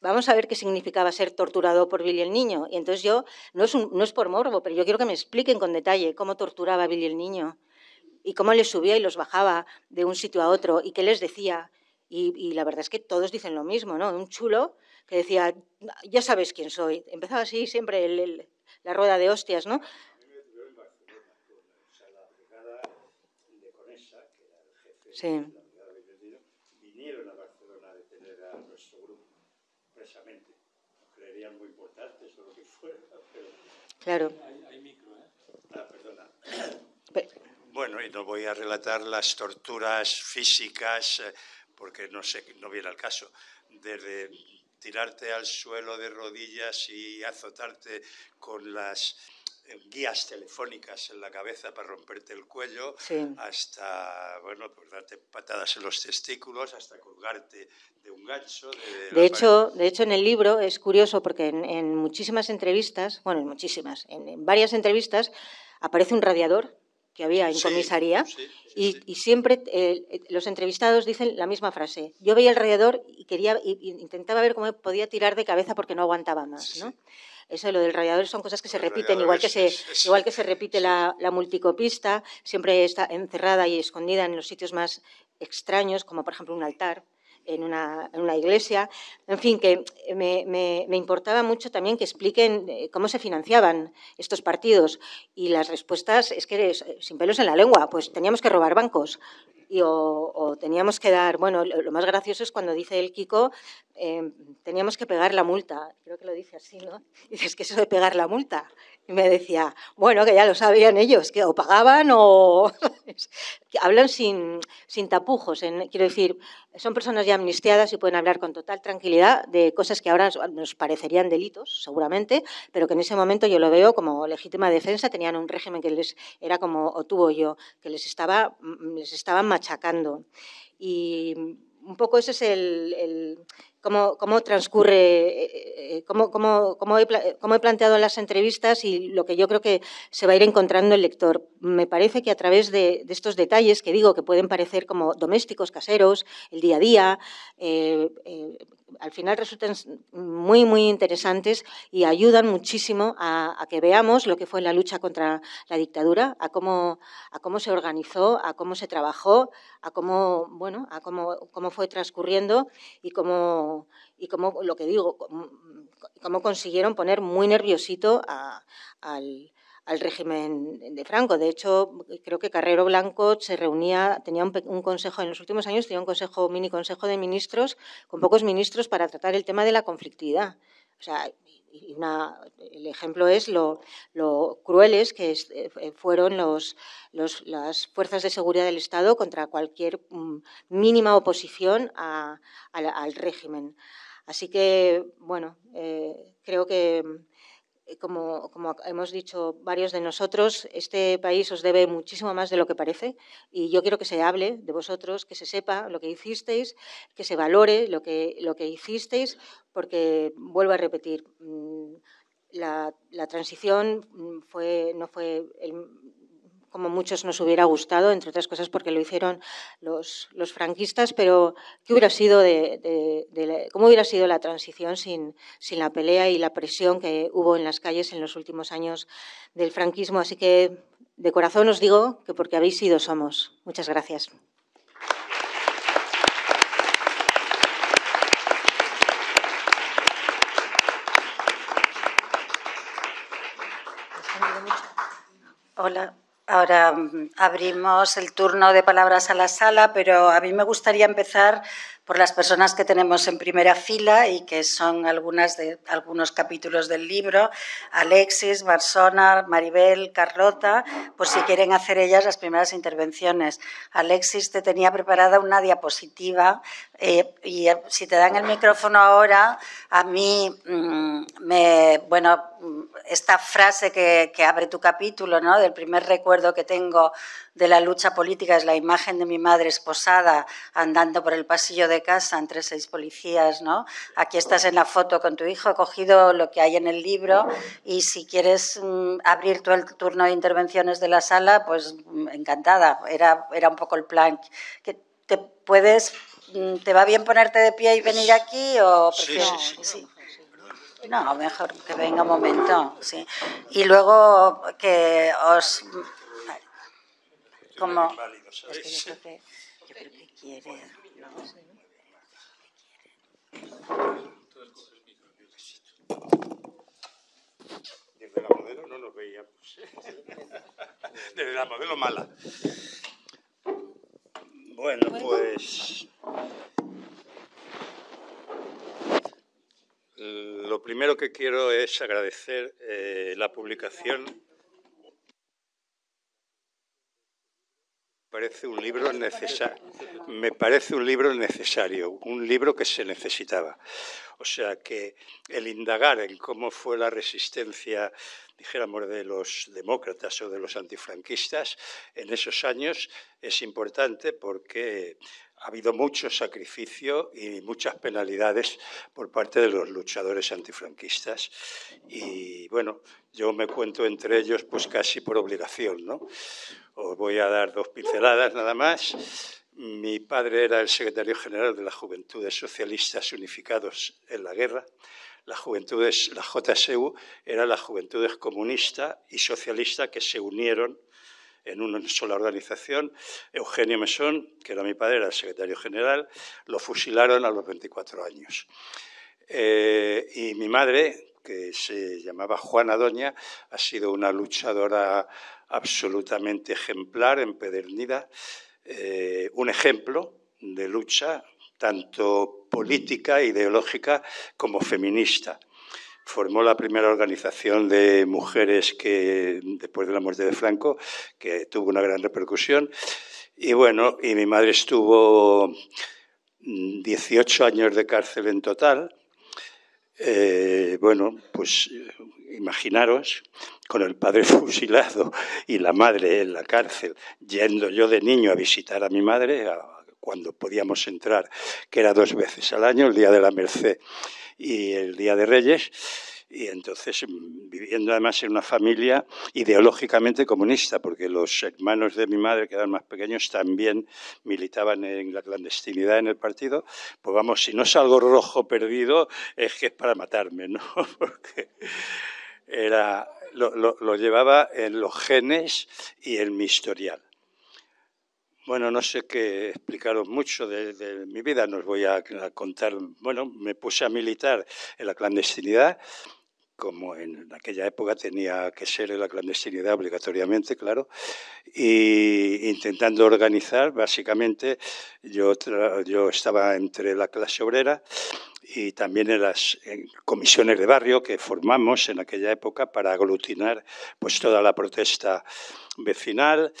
Vamos a ver qué significaba ser torturado por Billy el Niño. Y entonces yo, no es, no es por morbo, pero yo quiero que me expliquen con detalle cómo torturaba a Billy el Niño y cómo les subía y los bajaba de un sitio a otro y qué les decía. Y, la verdad es que todos dicen lo mismo, ¿no? Un chulo que decía, ya sabes quién soy. Empezaba así siempre la rueda de hostias, ¿no? Sí. Vinieron a Barcelona a detener a nuestro grupo, precisamente. creerían muy importantes o lo que fuera, pero... Claro. Hay, micro, ¿eh? Ah, perdona. Bueno, y no voy a relatar las torturas físicas, eh, porque no, sé, no viene al caso, desde tirarte al suelo de rodillas y azotarte con las guías telefónicas en la cabeza para romperte el cuello, hasta, bueno, pues darte patadas en los testículos, hasta colgarte de un gancho. De, hecho, de hecho, en el libro es curioso porque en, muchísimas entrevistas, bueno, en muchísimas, en, varias entrevistas aparece un radiador que había en comisaría y, siempre eh, los entrevistados dicen la misma frase. Yo veía el radiador y quería, intentaba ver cómo podía tirar de cabeza porque no aguantaba más, ¿no? Eso de lo del radiador son cosas que se repiten, igual que, se, igual que se repite la, multicopista, siempre está encerrada y escondida en los sitios más extraños, como por ejemplo un altar. En una, en una iglesia. En fin, que me, me importaba mucho también que expliquen eh, cómo se financiaban estos partidos. Y las respuestas es que sin pelos en la lengua, pues teníamos que robar bancos y o, teníamos que dar, bueno, lo, más gracioso es cuando dice el Kiko, em, teníamos que pegar la multa, creo que lo dice así, ¿no? Dices que eso de pegar la multa, y me decía, bueno, que ya lo sabían ellos, que o pagaban o... hablan sin, sin tapujos. En, quiero decir, son personas ya amnistiadas y pueden hablar con total tranquilidad de cosas que ahora nos parecerían delitos, seguramente, pero que en ese momento yo lo veo como legítima defensa. Tenían un régimen que les era como, o tuvo yo, que les, estaba, mm, les estaban machacando. Y un poco ese es el cómo, transcurre, eh, eh, cómo, he, planteado las entrevistas y lo que yo creo que se va a ir encontrando el lector. Me parece que a través de, estos detalles que digo, que pueden parecer como domésticos, caseros, el día a día, eh, al final resultan muy, muy interesantes y ayudan muchísimo a, que veamos lo que fue la lucha contra la dictadura, a cómo, a cómo se organizó, a cómo se trabajó, a cómo, bueno, a cómo, fue transcurriendo y cómo, y lo que digo, cómo, consiguieron poner muy nerviosito al, al régimen de Franco. De hecho, creo que Carrero Blanco se reunía, tenía un, consejo, en los últimos años tenía un consejo, mini consejo de ministros, con pocos ministros para tratar el tema de la conflictividad. O sea, el ejemplo es lo, lo crueles que eh, eh, fueron las fuerzas de seguridad del Estado contra cualquier mm, mínima oposición al régimen. Así que, bueno, eh, creo que eh, como, hemos dicho varios de nosotros, este país os debe muchísimo más de lo que parece y yo quiero que se hable de vosotros, que se sepa lo que hicisteis, que se valore lo que, lo que hicisteis, porque vuelvo a repetir, mm, la, transición mm, no fue el, como muchos nos hubiera gustado, entre otras cosas porque lo hicieron los, franquistas, pero ¿qué hubiera sido de, ¿cómo hubiera sido la transición sin, sin la pelea y la presión que hubo en las calles en los últimos años del franquismo? Así que de corazón os digo que porque habéis sido somos. Muchas gracias. Hola, Ahora mm, abrimos el turno de palabras a la sala, pero a mí me gustaría empezar por las personas que tenemos en primera fila y que son algunas de algunos capítulos del libro, Alexis, Barcelona, Maribel, Carlota, pues si quieren hacer ellas las primeras intervenciones. Alexis, te tenía preparada una diapositiva eh, y eh, si te dan el micrófono ahora, a mí mm, bueno, mm, esta frase que, abre tu capítulo, ¿no? Del primer recuerdo que tengo de la lucha política es la imagen de mi madre esposada andando por el pasillo de casa entre seis policías, ¿no? Aquí estás en la foto con tu hijo, he cogido lo que hay en el libro y si quieres mm, abrir tú el turno de intervenciones de la sala, pues encantada. Era, era un poco el plan. Que te puedes Mm, ¿Te va bien ponerte de pie y venir aquí o Sí, No, mejor que venga un momento, sí. Y luego que os... Como... Es que yo creo que, yo creo que quiere... Desde la modelo no nos veía. Desde la modelo mala. Bueno, pues... Mm, lo primero que quiero es agradecer eh, la publicación. Parece un libro Me parece un libro necesario, un libro que se necesitaba. O sea que el indagar en cómo fue la resistencia dijéramos, de los demócratas o de los antifranquistas en esos años es importante porque ha habido mucho sacrificio y muchas penalidades por parte de los luchadores antifranquistas. Y bueno, yo me cuento entre ellos pues casi por obligación, ¿no? Os voy a dar dos pinceladas nada más. Mi padre era el secretario general de las Juventudes Socialistas Unificados en la guerra juventudes, la JSU era las juventudes comunista y socialista que se unieron en una sola organización. Eugenio Mesón, que era mi padre, era el secretario general, lo fusilaron a los 24 años. Eh, y mi madre, que se llamaba Juana Doña, ha sido una luchadora absolutamente ejemplar, empedernida, eh, un ejemplo de lucha tanto política, ideológica como feminista. Formó la primera organización de mujeres que, después de la muerte de Franco, que tuvo una gran repercusión. Y bueno, y mi madre estuvo 18 mm, años de cárcel en total. Eh, bueno, pues imaginaros, con el padre fusilado y la madre en la cárcel, yendo yo de niño a visitar a mi madre, cuando podíamos entrar, que era dos veces al año, el Día de la Merced y el Día de Reyes. Y entonces, mm, viviendo además en una familia ideológicamente comunista, porque los hermanos de mi madre, que eran más pequeños, también militaban en la clandestinidad en el partido, pues vamos, si no salgo rojo perdido, es que es para matarme, ¿no? Porque era, lo llevaba en los genes y en mi historial. Bueno, no sé qué explicaros mucho de, mi vida, no os voy a, contar. Bueno, me puse a militar en la clandestinidad, como en aquella época tenía que ser en la clandestinidad obligatoriamente, claro, y intentando organizar, básicamente, yo, yo estaba entre la clase obrera y también en las comisiones de barrio que formamos en aquella época para aglutinar pues toda la protesta vecinal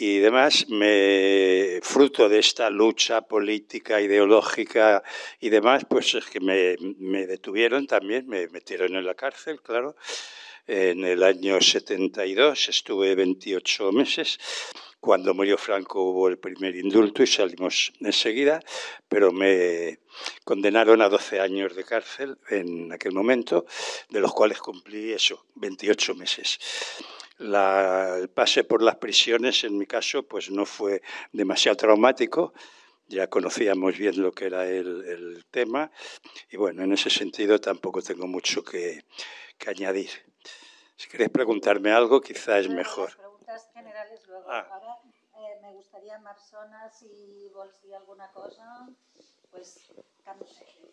y demás, me, fruto de esta lucha política, ideológica y demás, pues es que me, me detuvieron también, me metieron en la cárcel, claro. En el año 72 estuve 28 meses. Cuando murió Franco hubo el primer indulto y salimos enseguida, pero me condenaron a 12 años de cárcel en aquel momento, de los cuales cumplí eso, 28 meses el pase por las prisiones, en mi caso, pues no fue demasiado traumático. Ya conocíamos bien lo que era el, tema y bueno, en ese sentido tampoco tengo mucho que, añadir. Si queréis preguntarme algo, quizás es mejor. preguntas generales luego. Ah. Ahora eh, me gustaría Marzona, si volví alguna cosa pues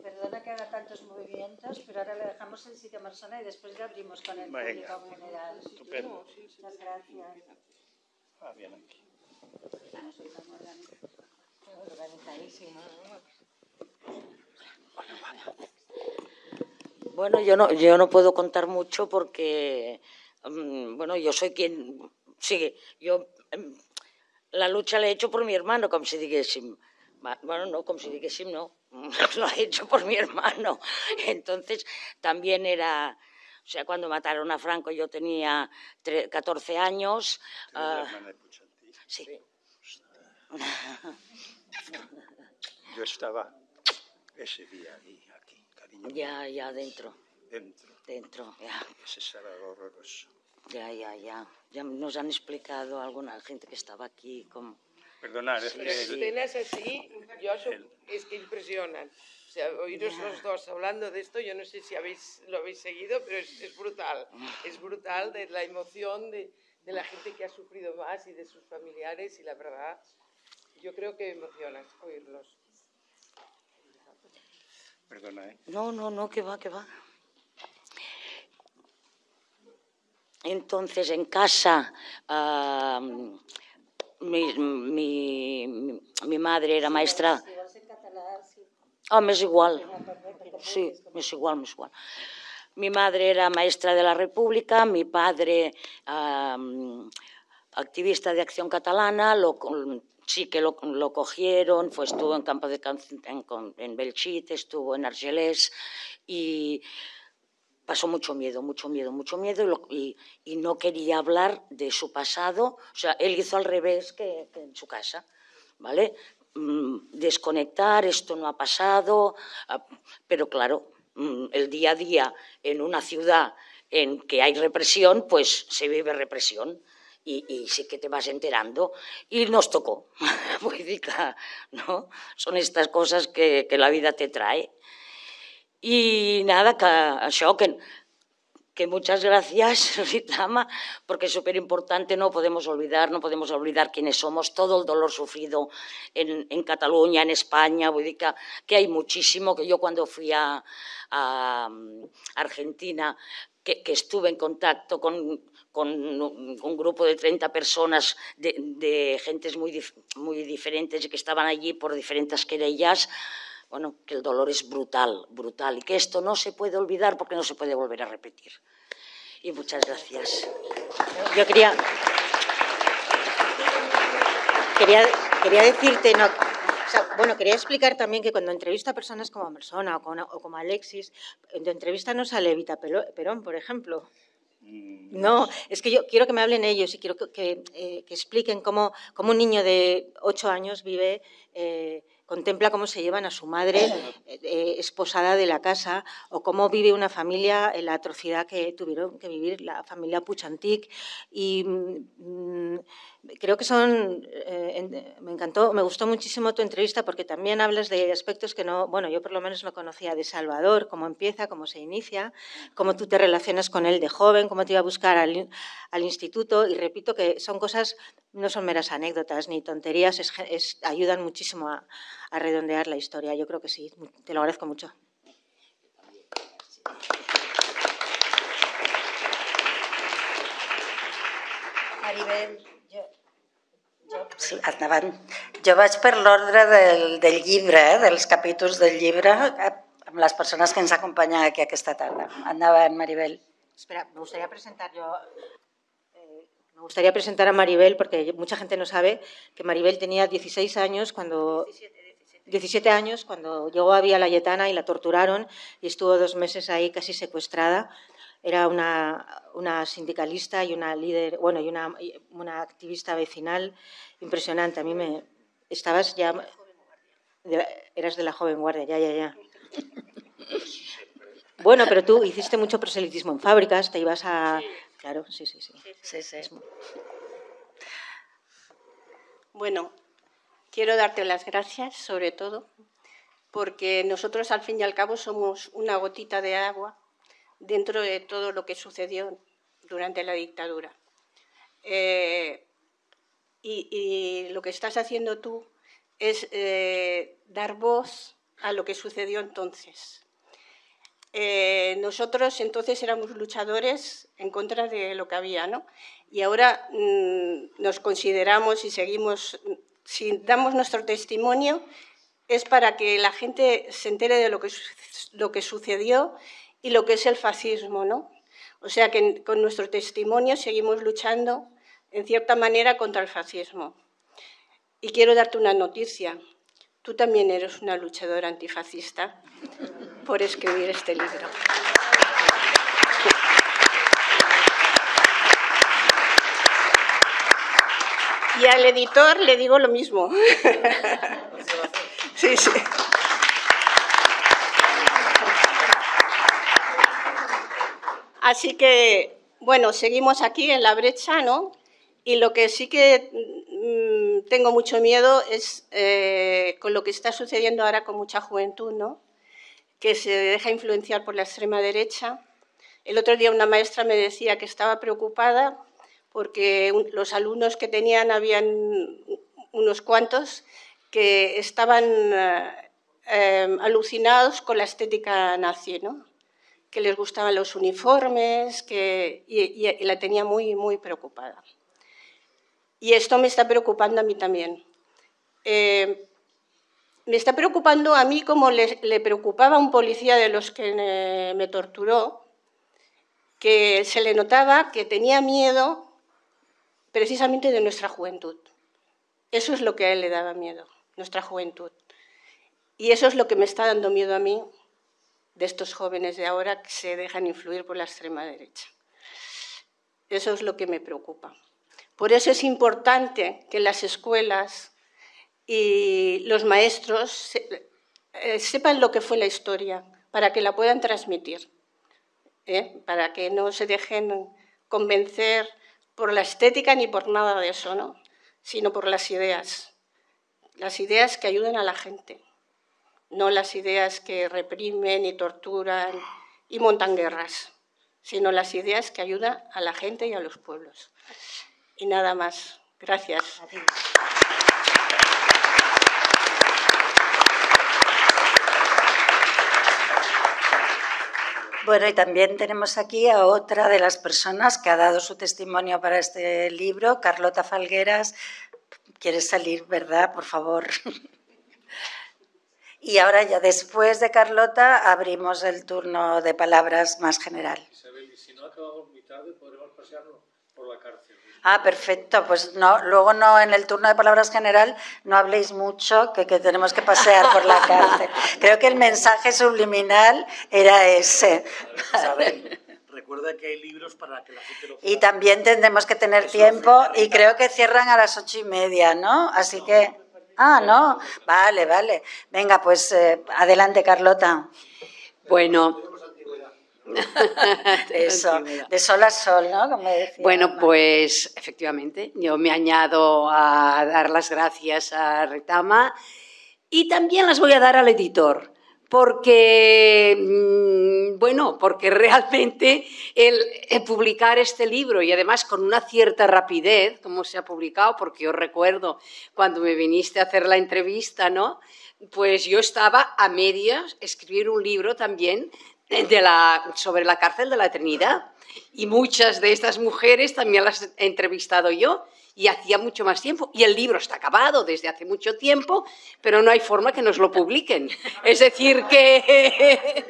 Perdona que haga tantos movimientos, pero ahora le dejamos el sitio a Marsana y después le abrimos con el Venga. público en general. Estupendo. Muchas gracias. Ah, bien aquí. Bueno, yo no, yo no puedo contar mucho porque, mm, bueno, yo soy quien... sigue. yo em, la lucha la he hecho por mi hermano, como si dijese bueno, no, como si dijésemos, no, lo ha hecho por mi hermano. Entonces, también era, o sea, cuando mataron a Franco yo tenía 14 años. Ah, sí. Yo estaba ese día ahí, aquí, cariño. Ya, ya, dentro. Dentro. Dentro, ya. horroroso. Ya, ya, ya. Ya nos han explicado alguna gente que estaba aquí, como Perdonar, es que... Las escenas así, yo es que impresionan. O sea, oíros los dos hablando de esto, yo no sé si habéis, lo habéis seguido, pero es, brutal. Es brutal de la emoción de, la gente que ha sufrido más y de sus familiares y la verdad, yo creo que emocionas oírlos. Perdona, ¿eh? No, no, no, que va, que va. Entonces, en casa, ah, mi, mi, mi madre era maestra... Oh, m'és igual. Sí, m'és igual, m'és igual. Mi madre era maestra de la República, mi padre eh, activista de Acción Catalana, lo, sí que lo, lo cogieron, fue, estuvo en campo de en, en Belchite, estuvo en Argelés y pasó mucho miedo, mucho miedo, mucho miedo y, no quería hablar de su pasado. O sea, él hizo al revés que, en su casa, ¿vale? Mm, desconectar, esto no ha pasado, ah, pero claro, mm, el día a día en una ciudad en que hay represión, pues se vive represión. Y, sí que te vas enterando. Y nos tocó. Pues, ¿no? Son estas cosas que la vida te trae. Y nada, que que, muchas gracias, Ritama, porque es súper importante, no podemos olvidar, no podemos olvidar quiénes somos, todo el dolor sufrido en, Cataluña, en España, voy que, hay muchísimo, que yo cuando fui a, Argentina, que, estuve en contacto con, un grupo de 30 personas de, de gentes muy, muy diferentes que estaban allí por diferentes querellas, bueno, que el dolor es brutal, brutal, y que esto no se puede olvidar porque no se puede volver a repetir. Y muchas gracias. Yo quería, quería, decirte, bueno, quería explicar también que cuando entrevista a personas como Persona o, como Alexis, tu entrevista no sale Evita Perón, por ejemplo. Mm. No, es que yo quiero que me hablen ellos y quiero que, eh, expliquen cómo, un niño de 8 años vive eh, contempla cómo se llevan a su madre eh, eh, esposada de la casa o cómo vive una familia en eh, la atrocidad que tuvieron que vivir la familia Puchantik y mm, mm, creo que son, eh, me encantó, me gustó muchísimo tu entrevista porque también hablas de aspectos que no, bueno, yo por lo menos no conocía de Salvador, cómo empieza, cómo se inicia, cómo tú te relacionas con él de joven, cómo te iba a buscar al, instituto y repito que son cosas, no son meras anécdotas ni tonterías, ayudan muchísimo a, a redondear la historia. Yo creo que sí, te lo agradezco mucho. Maribel. Sí, endavant. Jo vaig per l'ordre del, del llibre, eh, dels capítols del llibre, eh, las personas que nos acompañan aquí aquesta tarda. Endavant, Maribel. Espera, me gustaría presentar yo... Eh, me gustaría presentar a Maribel, porque mucha gente no sabe que Maribel tenía 16 años cuando... 17, 17 años cuando llegó a Vía Layetana y la torturaron y estuvo dos meses ahí casi secuestrada era una, una sindicalista y una líder, bueno, y una, activista vecinal impresionante. A mí me. Estabas ya. eras de la joven guardia, ya, ya, ya. Bueno, pero tú hiciste mucho proselitismo en fábricas, te ibas a. Claro, sí, sí, sí. Sí, sí. Bueno, quiero darte las gracias, sobre todo, porque nosotros al fin y al cabo somos una gotita de agua dentro de todo lo que sucedió durante la dictadura. Eh, y, lo que estás haciendo tú es eh, dar voz a lo que sucedió entonces. Eh, nosotros entonces éramos luchadores en contra de lo que había, ¿no? Y ahora mm, nos consideramos y seguimos, si damos nuestro testimonio, es para que la gente se entere de lo que, lo que sucedió y lo que es el fascismo, ¿no? O sea que con nuestro testimonio seguimos luchando, en cierta manera, contra el fascismo. Y quiero darte una noticia. Tú también eres una luchadora antifascista por escribir este libro. Y al editor le digo lo mismo. Sí, sí. Así que, bueno, seguimos aquí en la brecha, ¿no? Y lo que sí que mm, tengo mucho miedo es eh, con lo que está sucediendo ahora con mucha juventud, ¿no? Que se deja influenciar por la extrema derecha. El otro día una maestra me decía que estaba preocupada porque los alumnos que tenían habían unos cuantos que estaban eh, eh, alucinados con la estética nazi, ¿no? que les gustaban los uniformes que, y, la tenía muy, muy preocupada. Y esto me está preocupando a mí también. Eh, me está preocupando a mí como le, preocupaba a un policía de los que me torturó, que se le notaba que tenía miedo precisamente de nuestra juventud. Eso es lo que a él le daba miedo, nuestra juventud. Y eso es lo que me está dando miedo a mí de estos jóvenes de ahora que se dejan influir por la extrema derecha. Eso es lo que me preocupa. Por eso es importante que las escuelas y los maestros eh, sepan lo que fue la historia para que la puedan transmitir, ¿eh? para que no se dejen convencer por la estética ni por nada de eso, ¿no? sino por las ideas, las ideas que ayuden a la gente no las ideas que reprimen y torturan y montan guerras, sino las ideas que ayudan a la gente y a los pueblos. Y nada más. Gracias. Bueno, y también tenemos aquí a otra de las personas que ha dado su testimonio para este libro, Carlota Falgueras. ¿Quieres salir, verdad? Por favor. Y ahora ya después de Carlota abrimos el turno de palabras más general. Isabel, si no acabamos muy tarde, podremos por la cárcel. Ah, perfecto. Pues no, luego no en el turno de palabras general no habléis mucho que, tenemos que pasear por la cárcel. Creo que el mensaje subliminal era ese. Isabel, recuerda que hay libros para que la gente Y también tendremos que tener tiempo y creo que cierran a las ocho y media, ¿no? Así que. Ah, no. Vale, vale. Venga, pues eh, adelante, Carlota. Bueno. de sol a sol, ¿no? bueno, pues efectivamente, yo me añado a dar las gracias a Retama y también las voy a dar al editor, porque, mm, bueno, porque realmente el, publicar este libro y además con una cierta rapidez, como se ha publicado, porque yo recuerdo cuando me viniste a hacer la entrevista, ¿no? Pues yo estaba a medias escribir un libro también de la, sobre la cárcel de la Trinidad. Y muchas de estas mujeres también las he entrevistado yo y hacía mucho más tiempo. Y el libro está acabado desde hace mucho tiempo, pero no hay forma que nos lo publiquen. Es decir, que.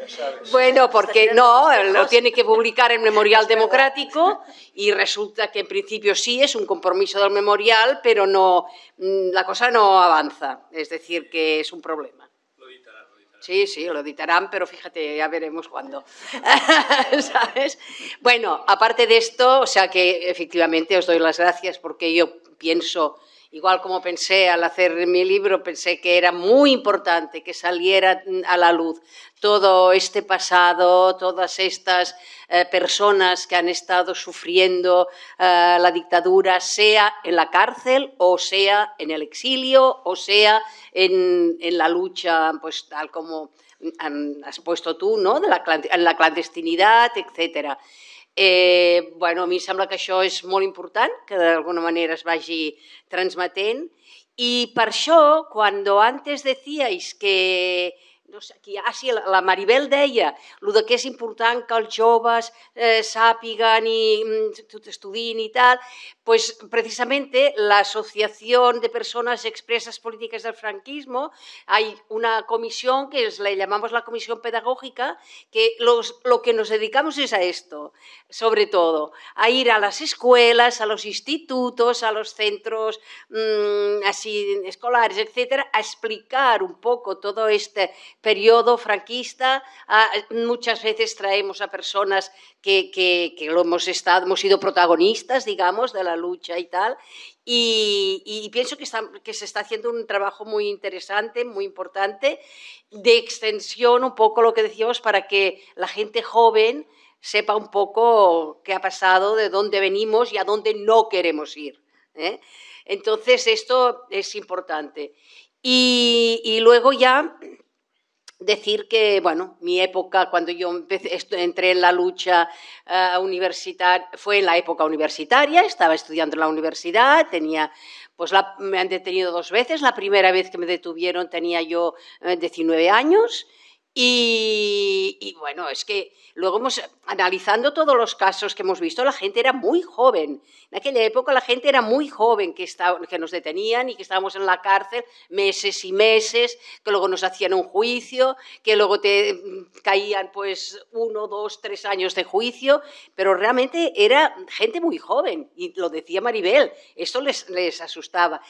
bueno, porque no, lo tiene que publicar el Memorial Democrático y resulta que en principio sí es un compromiso del memorial, pero no mm, la cosa no avanza. Es decir, que es un problema. Sí, sí, lo editarán, pero fíjate, ya veremos cuándo. ¿Sabes? Bueno, aparte de esto, o sea que efectivamente os doy las gracias porque yo pienso Igual como pensé al hacer mi libro, pensé que era muy importante que saliera mm, a la luz todo este pasado, todas estas eh, personas que han estado sufriendo eh, la dictadura, sea en la cárcel o sea en el exilio o sea en, la lucha, pues tal como mm, has puesto tú, ¿no? en la clandestinidad, etcétera. Eh, bueno, a mi sembla que això és molt important, que d'alguna manera es vagi transmetent, i per això, quan antes decíais que no sé, aquí, ah, sí, la Maribel deia lo de que és important que els joves eh, sàpiguen i mm, tot estudiïn i tal, Pues precisamente la Asociación de Personas Expresas Políticas del Franquismo, hay una comisión que le llamamos la Comisión Pedagógica, que lo que nos dedicamos es a esto, sobre todo, a ir a las escuelas, a los institutos, a los centros mm, así, escolares, etcétera, a explicar un poco todo este periodo franquista. Ah, muchas veces traemos a personas que, lo hemos, estado, hemos sido protagonistas, digamos, de la lucha y tal. Y, pienso que, se está haciendo un trabajo muy interesante, muy importante, de extensión, un poco lo que decíamos, para que la gente joven sepa un poco qué ha pasado, de dónde venimos y a dónde no queremos ir. ¿eh? Entonces, esto es importante. y luego ya decir que, bueno, mi época, cuando yo entré en la lucha ah, universitaria, fue en la época universitaria, estaba estudiando en la universidad, tenía, pues me han detenido dos veces, la primera vez que me detuvieron tenía yo 19 eh, años y, bueno, es que luego hemos, analizando todos los casos que hemos visto, la gente era muy joven. En aquella época la gente era muy joven que, que nos detenían y que estábamos en la cárcel meses y meses, que luego nos hacían un juicio, que luego te mm, caían pues uno, dos, tres años de juicio, pero realmente era gente muy joven, y lo decía Maribel, esto les, les asustaba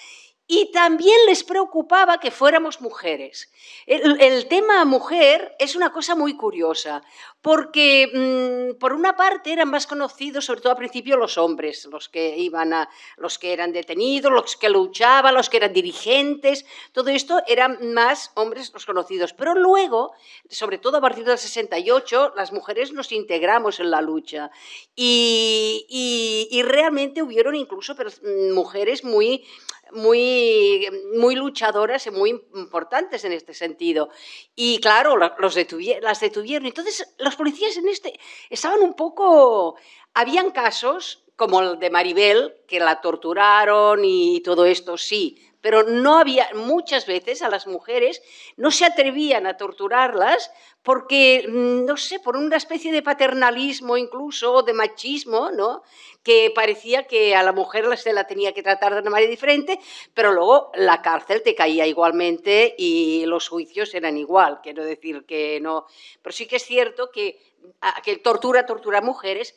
y también les preocupaba que fuéramos mujeres. El, tema mujer es una cosa muy curiosa, porque mm, por una parte eran más conocidos, sobre todo al principio, los hombres, los que iban a, los que eran detenidos, los que luchaban, los que eran dirigentes, todo esto eran más hombres los conocidos. Pero luego, sobre todo a partir del 68, las mujeres nos integramos en la lucha y realmente hubieron incluso mm, mujeres muy muy, luchadoras y muy importantes en este sentido. Y claro, las detuvieron. Entonces, los policías en este estaban un poco... Habían casos como el de Maribel, que la torturaron y todo esto, sí, pero no había, muchas veces a las mujeres no se atrevían a torturarlas porque, mm, no sé, por una especie de paternalismo incluso, de machismo, ¿no? Que parecía que a la mujer se la tenía que tratar de una manera diferente, pero luego la cárcel te caía igualmente y los juicios eran igual, quiero decir que no. Pero sí que es cierto que ah, que tortura, tortura a mujeres,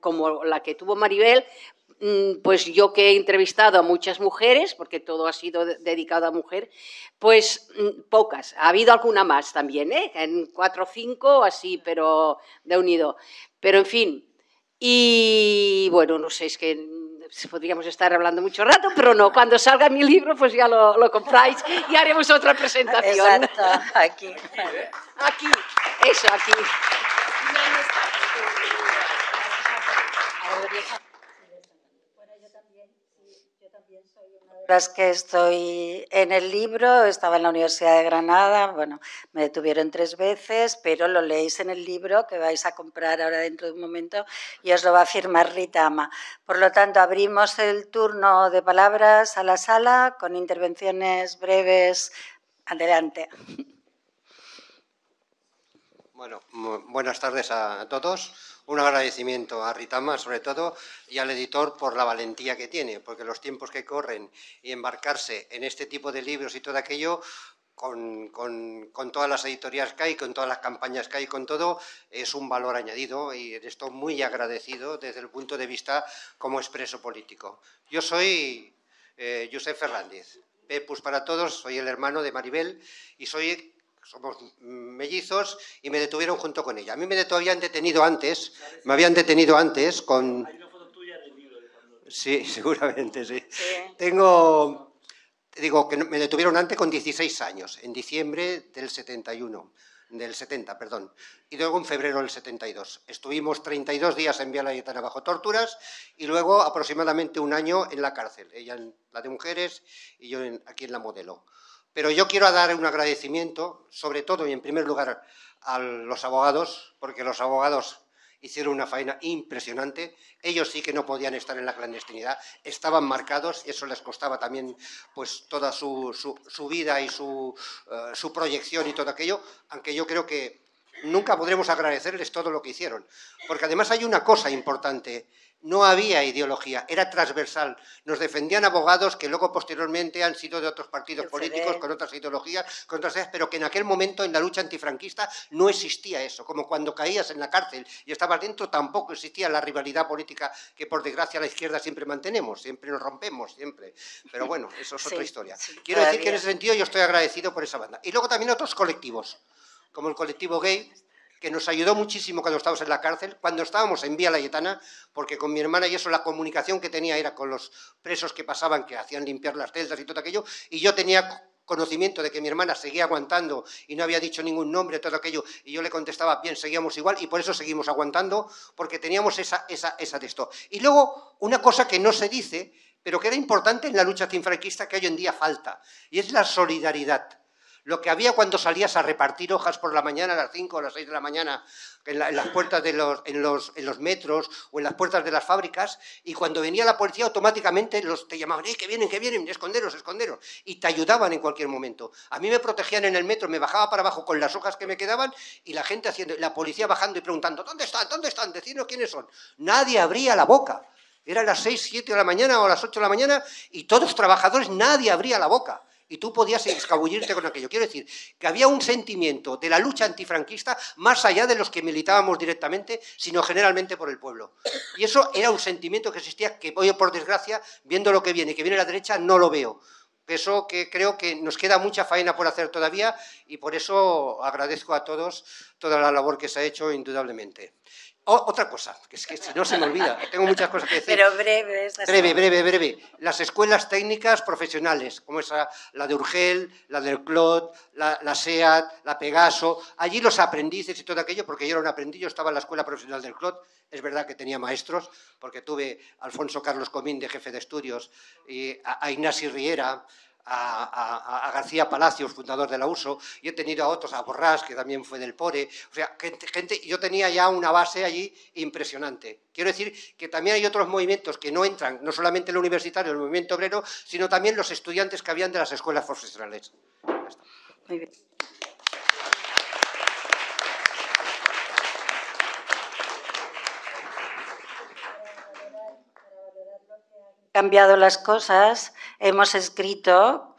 como la que tuvo Maribel, Mm, pues yo que he entrevistado a muchas mujeres, porque todo ha sido dedicado a mujer, pues mm, pocas. Ha habido alguna más también, ¿eh? en cuatro o cinco, así, pero de unido. Pero en fin, y bueno, no sé, es que mm, podríamos estar hablando mucho rato, pero no, cuando salga mi libro, pues ya lo, lo compráis y haremos otra presentación. Exacto, aquí. Aquí, eso, aquí las que estoy en el libro, estaba en la Universidad de Granada, bueno, me detuvieron tres veces, pero lo leéis en el libro que vais a comprar ahora dentro de un momento y os lo va a firmar Ritama. Por lo tanto, abrimos el turno de palabras a la sala con intervenciones breves. Adelante. Bueno, buenas tardes a todos un agradecimiento a Ritama, sobre todo, y al editor por la valentía que tiene, porque los tiempos que corren y embarcarse en este tipo de libros y todo aquello, con, todas las editorías que hay, con todas las campañas que hay, con todo, es un valor añadido y estoy muy agradecido desde el punto de vista como expreso político. Yo soy eh, Josep Fernández, Pepus para todos, soy el hermano de Maribel y soy somos mellizos y me detuvieron junto con ella. A mí me habían detenido antes, me habían detenido antes con... Sí, seguramente, sí. Tengo, digo, que me detuvieron antes con 16 años, en diciembre del 71, del 70, perdón, y luego en febrero del 72. Estuvimos 32 días en Vía Layetana bajo torturas y luego aproximadamente un año en la cárcel, ella en la de mujeres y yo aquí en la modelo. Pero yo quiero dar un agradecimiento, sobre todo y en primer lugar a los abogados, porque los abogados hicieron una faena impresionante. Ellos sí que no podían estar en la clandestinidad, estaban marcados, eso les costaba también pues toda su, vida y su, eh, su proyección y todo aquello, aunque yo creo que nunca podremos agradecerles todo lo que hicieron. Porque además hay una cosa importante no había ideología, era transversal. Nos defendían abogados que luego posteriormente han sido de otros partidos políticos, e. con otras ideologías, con otras ideas, pero que en aquel momento en la lucha antifranquista no existía eso. Como cuando caías en la cárcel y estabas dentro, tampoco existía la rivalidad política que por desgracia la izquierda siempre mantenemos, siempre nos rompemos, siempre. Pero bueno, eso es otra historia. Quiero decir que en ese sentido yo estoy agradecido por esa banda. Y luego también otros colectivos como el colectivo gay, que nos ayudó muchísimo cuando estábamos en la cárcel, cuando estábamos en Vía Layetana, porque con mi hermana y eso la comunicación que tenía era con los presos que pasaban, que hacían limpiar las celdas y todo aquello, y yo tenía conocimiento de que mi hermana seguía aguantando y no había dicho ningún nombre, todo aquello, y yo le contestaba, bien, seguíamos igual, y por eso seguimos aguantando, porque teníamos esa, esa, de esto. Y luego, una cosa que no se dice, pero que era importante en la lucha antifranquista que hoy en día falta, y es la solidaridad lo que había cuando salías a repartir hojas por la mañana a las 5 o a las 6 de la mañana en, las puertas de los, en los, en, los, metros o en las puertas de las fábricas, y cuando venía la policía automáticamente los, te llamaban, ¡eh, que vienen, que vienen! ¡Esconderos, esconderos! Y te ayudaban en cualquier momento. A mí me protegían en el metro, me bajaba para abajo con las hojas que me quedaban y la gente haciendo, la policía bajando y preguntando, ¿dónde están? ¿Dónde están? Decidnos quiénes son. Nadie abría la boca. Eran las 6, 7 de la mañana o las 8 de la mañana y todos trabajadores, nadie abría la boca y tú podías escabullirte con aquello. Quiero decir que había un sentimiento de la lucha antifranquista más allá de los que militábamos directamente, sino generalmente por el pueblo. Y eso era un sentimiento que existía que hoy, por desgracia, viendo lo que viene, que viene la derecha, no lo veo. Eso que creo que nos queda mucha faena por hacer todavía y por eso agradezco a todos toda la labor que se ha hecho indudablemente otra cosa, que es que no se me olvida, tengo muchas cosas que decir. Pero breve, Breve, breve, breve. Las escuelas técnicas profesionales, como esa, la de Urgel, la del Clot, la, la, SEAT, la Pegaso, allí los aprendices y todo aquello, porque yo era un aprendiz, yo estaba en la escuela profesional del Clot, es verdad que tenía maestros, porque tuve a Alfonso Carlos Comín de jefe de estudios, y a, a Ignacio Riera, a, García Palacios, fundador de la USO, y he tenido a otros, a Borrás, que también fue del PORE, o sea, gente, yo tenía ya una base allí impresionante. Quiero decir que también hay otros movimientos que no entran, no solamente el universitario, el movimiento obrero, sino también los estudiantes que habían de las escuelas profesionales. Muy bien. cambiado las cosas hemos escrito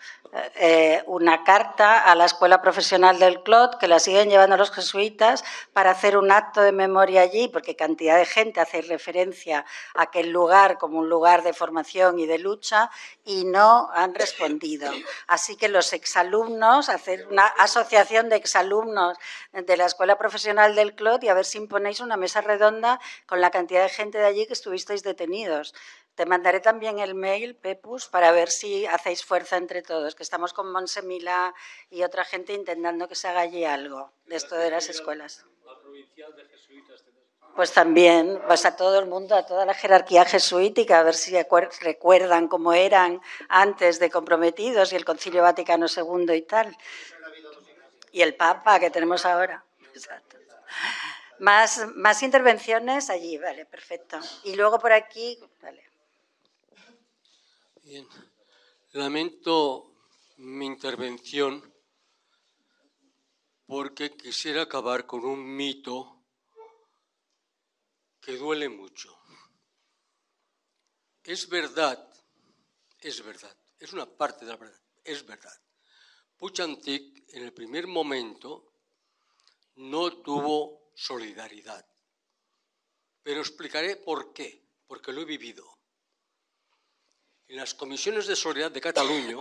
eh, una carta a la Escuela Profesional del Clot, que la siguen llevando los jesuitas, para hacer un acto de memoria allí, porque cantidad de gente hace referencia a aquel lugar como un lugar de formación y de lucha, y no han respondido. Así que los exalumnos, hacer una asociación de exalumnos de la Escuela Profesional del Clot y a ver si imponéis una mesa redonda con la cantidad de gente de allí que estuvisteis detenidos. Te mandaré también el mail, Pepus, para ver si hacéis fuerza entre todos, que estamos con Mila y otra gente intentando que se haga allí algo de esto de las escuelas. pues también vas a todo el mundo, a toda la jerarquía jesuítica, a ver si recuerdan cómo eran antes de comprometidos y el Concilio Vaticano II y tal. Y el Papa que tenemos ahora. Más, más intervenciones allí, vale, perfecto. Y luego por aquí, vale. Bien. Lamento mi intervención porque quisiera acabar con un mito que duele mucho. Es verdad, es verdad, es una parte de la verdad, es verdad. Puchantik en el primer momento no tuvo solidaridad, pero explicaré por qué, porque lo he vivido en las comisiones de solidaridad de Cataluña,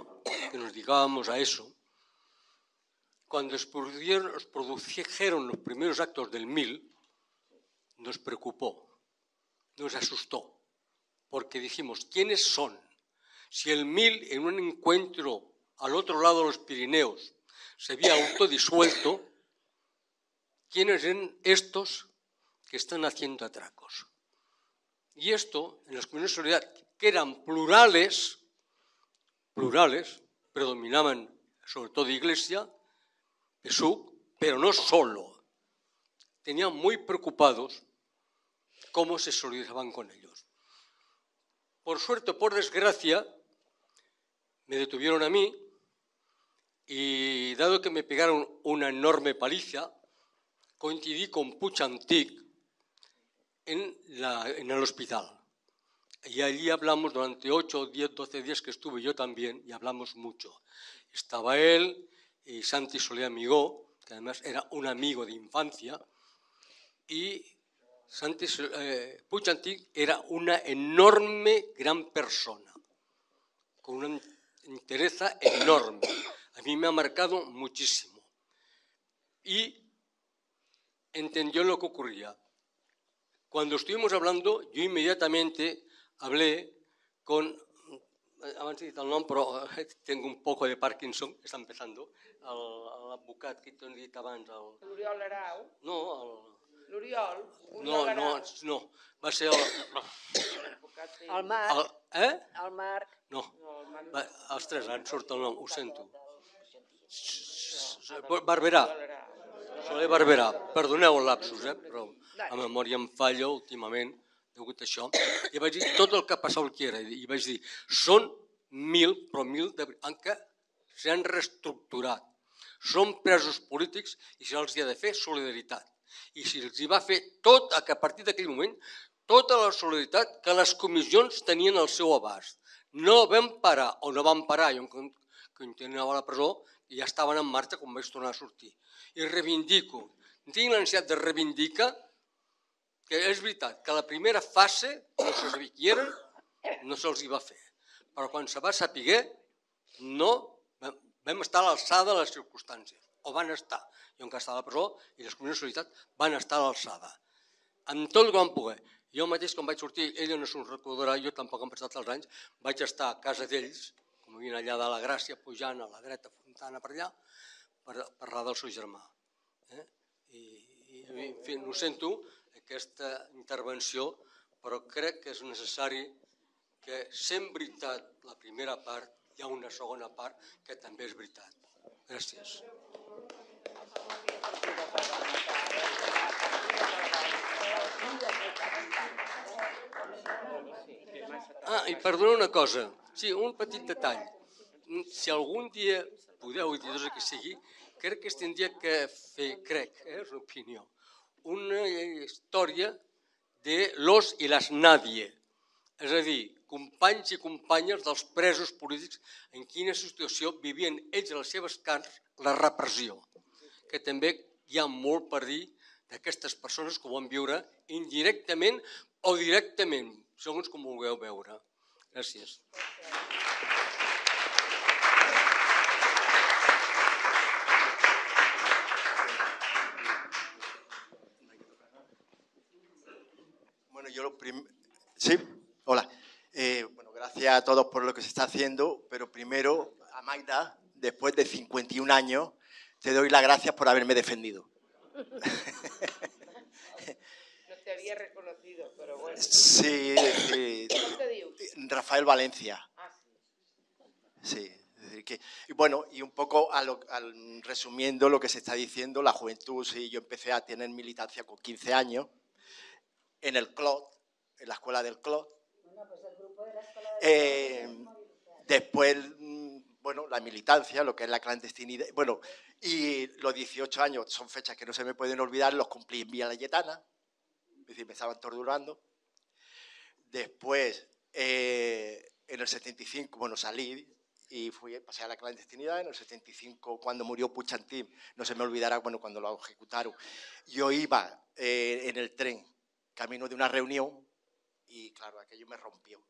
que nos dedicábamos a eso, cuando produjeron los primeros actos del MIL, nos preocupó, nos asustó, porque dijimos, ¿quiénes son? Si el MIL en un encuentro al otro lado de los Pirineos se había autodisuelto, ¿quiénes son estos que están haciendo atracos? Y esto, en las comisiones de solidaridad, que eran plurales, plurales, predominaban sobre todo Iglesia, Jesús, pero no solo. Tenían muy preocupados cómo se solidizaban con ellos. Por suerte por desgracia, me detuvieron a mí y dado que me pegaron una enorme paliza, coincidí con Puchantik en, en el hospital. Y allí hablamos durante 8, 10, 12 días que estuve yo también y hablamos mucho. Estaba él y Santi Solé Amigó, que además era un amigo de infancia, y Santi eh, era una enorme, gran persona, con una interés enorme. A mí me ha marcado muchísimo. Y entendió lo que ocurría. Cuando estuvimos hablando, yo inmediatamente hablé con, eh, abans he dit el nom, però eh, tengo un poco de Parkinson, està empezant, l'advocat que he dit abans. L'Oriol Arau? No, el... L'Oriol? No, no, no, va ser el... El Marc? El, eh? El Marc? No, va, als tres anys surt el nom, ho sento. Ah, Barberà. Soler Barberà. Perdoneu el lapsus, eh? però a memòria em falla últimament hagut això. I vaig dir tot el que passava el que era. I vaig dir, són mil, però mil de, en què s'han reestructurat. Són presos polítics i se'ls ha de fer solidaritat. I si els hi va fer tot, a que a partir d'aquell moment, tota la solidaritat que les comissions tenien al seu abast. No vam parar, o no vam parar, jo continuava a la presó, i ja estaven en marxa quan vaig tornar a sortir. I reivindico, tinc la necessitat de reivindicar que és veritat que la primera fase, no se sabia qui eren, no se'ls hi va fer. Però quan se va saber, no vam estar a l'alçada de les circumstàncies, o van estar. Jo encara estava a la presó i les comunitats de solidaritat van estar a l'alçada. Amb tot el que vam poder. Jo mateix, quan vaig sortir, ella no se'n recordarà, jo tampoc han passat els anys, vaig estar a casa d'ells, com havien allà de la Gràcia, pujant a la dreta, Fontana per allà, per parlar del seu germà. Eh? I, i, en fi, ho sento, aquesta intervenció, però crec que és necessari que, sent veritat la primera part, hi ha una segona part que també és veritat. Gràcies. Ah, i perdona una cosa. Sí, un petit detall. Si algun dia podeu, i que sigui, crec que es tindria que fer, crec, eh, és una opinió, una història de los i las nadie, és a dir, companys i companyes dels presos polítics en quina situació vivien ells a les seves cars la repressió, que també hi ha molt per dir d'aquestes persones que ho van viure indirectament o directament, segons com vulgueu veure. Gràcies. Gràcies. Sí, hola. Eh, bueno, gracias a todos por lo que se está haciendo, pero primero a Maida después de 51 años, te doy las gracias por haberme defendido. No te había reconocido, pero bueno. Sí, Rafael Valencia. Ah, sí. Es decir que, y bueno, y un poco resumiendo lo que se está diciendo, la juventud, sí, yo empecé a tener militancia con 15 años en el club en la escuela del CLO. Pues eh, después, mm, bueno, la militancia, lo que es la clandestinidad. Bueno, y los 18 años son fechas que no se me pueden olvidar, los cumplí en Vía Layetana, es decir, me estaban torturando. Después, eh, en el 75, bueno, salí y fui, pasé a la clandestinidad. En el 75, cuando murió Puchantín, no se me olvidará, bueno, cuando lo ejecutaron, yo iba eh, en el tren, camino de una reunión, y claro, aquello me rompió,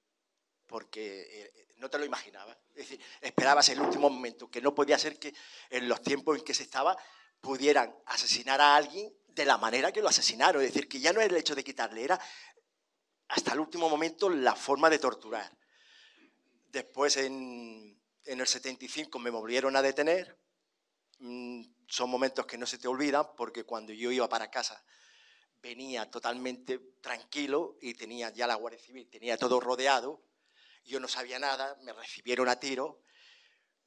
porque eh, eh, no te lo imaginabas. Es decir, esperabas el último momento, que no podía ser que en los tiempos en que se estaba pudieran asesinar a alguien de la manera que lo asesinaron. Es decir, que ya no era el hecho de quitarle, era hasta el último momento la forma de torturar. Después, en, en el 75, me volvieron a detener. Mm, son momentos que no se te olvidan, porque cuando yo iba para casa venía totalmente tranquilo y tenía ya la Guardia Civil, tenía todo rodeado, yo no sabía nada, me recibieron a tiro,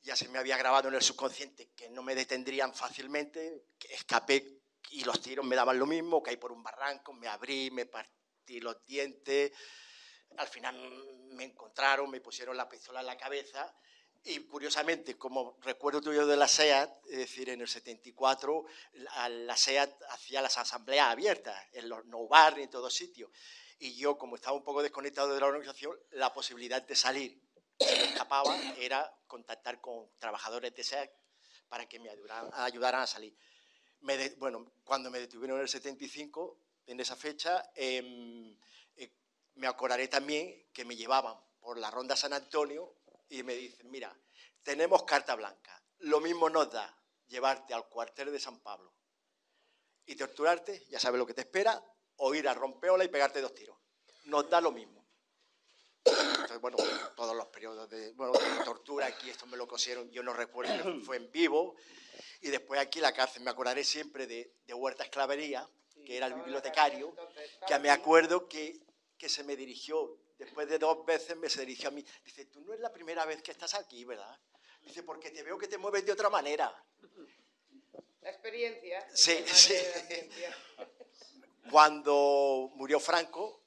ya se me había grabado en el subconsciente que no me detendrían fácilmente, escapé y los tiros me daban lo mismo, caí por un barranco, me abrí, me partí los dientes, al final me encontraron, me pusieron la pistola en la cabeza y curiosamente, como recuerdo tuyo de la SEAT, es decir, en el 74 la, SEAT hacía las asambleas abiertas, en los no bar en todos sitios. Y yo, como estaba un poco desconectado de la organización, la posibilidad de salir que me escapaba era contactar con trabajadores de SEAT para que me ayudaran, a salir. bueno, cuando me detuvieron en el 75, en esa fecha, em, eh, me acordaré también que me llevaban por la ronda San Antonio y me dicen, mira, tenemos carta blanca, lo mismo nos da llevarte al cuartel de San Pablo y torturarte, ya sabes lo que te espera, o ir a rompeola y pegarte dos tiros. Nos da lo mismo. Entonces, bueno, todos los periodos de, tortura aquí, esto me lo cosieron, yo no recuerdo, fue en vivo. Y después aquí la cárcel, me acordaré siempre de, Huerta Esclavería, que era el bibliotecario, que me acuerdo que, que se me dirigió después de dos veces me se dirigió a mí. Dice, tú no es la primera vez que estás aquí, ¿verdad? Dice, porque te veo que te mueves de otra manera. La experiencia. Sí, sí. Cuando murió Franco,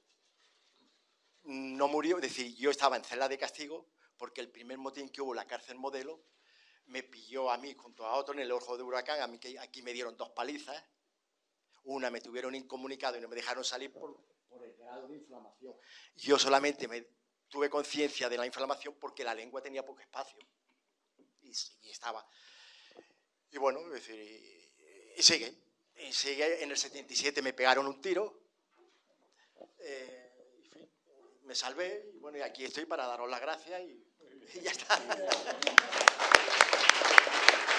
no murió, es decir, yo estaba en celda de castigo porque el primer motín que hubo la cárcel modelo me pilló a mí junto a otro en el ojo de huracán, a mí que aquí me dieron dos palizas, una me tuvieron incomunicado y no me dejaron salir por, inflamación. Yo solamente me tuve conciencia de la inflamación porque la lengua tenía poco espacio y, estaba. Y bueno, es y, sigue. sigue, en el 77 me pegaron un tiro, eh, me salvé y bueno, y aquí estoy para daros las gracias y ya está.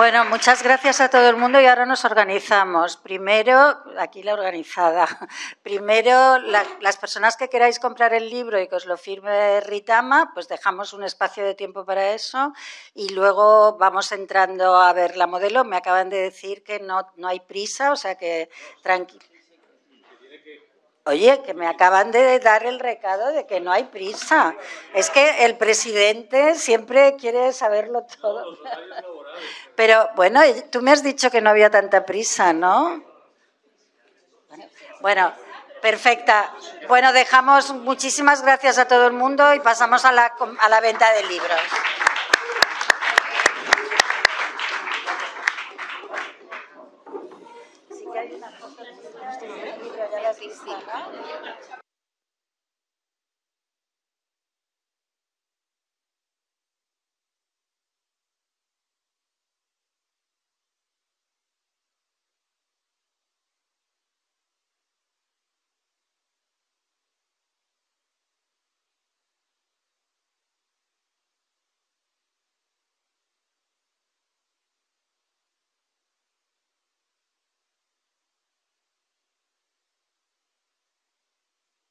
Bueno, muchas gracias a todo el mundo y ahora nos organizamos. Primero, aquí la organizada. Primero, las personas que queráis comprar el libro y que os lo firme Ritama, pues dejamos un espacio de tiempo para eso y luego vamos entrando a ver la modelo. Me acaban de decir que no, no hay prisa, o sea que tranquilo. Oye, que me acaban de dar el recado de que no hay prisa. Es que el presidente siempre quiere saberlo todo. Pero bueno, tú me has dicho que no había tanta prisa, ¿no? Bueno, perfecta. Bueno, dejamos muchísimas gracias a todo el mundo y pasamos a la, a la venta de libros. trabalho?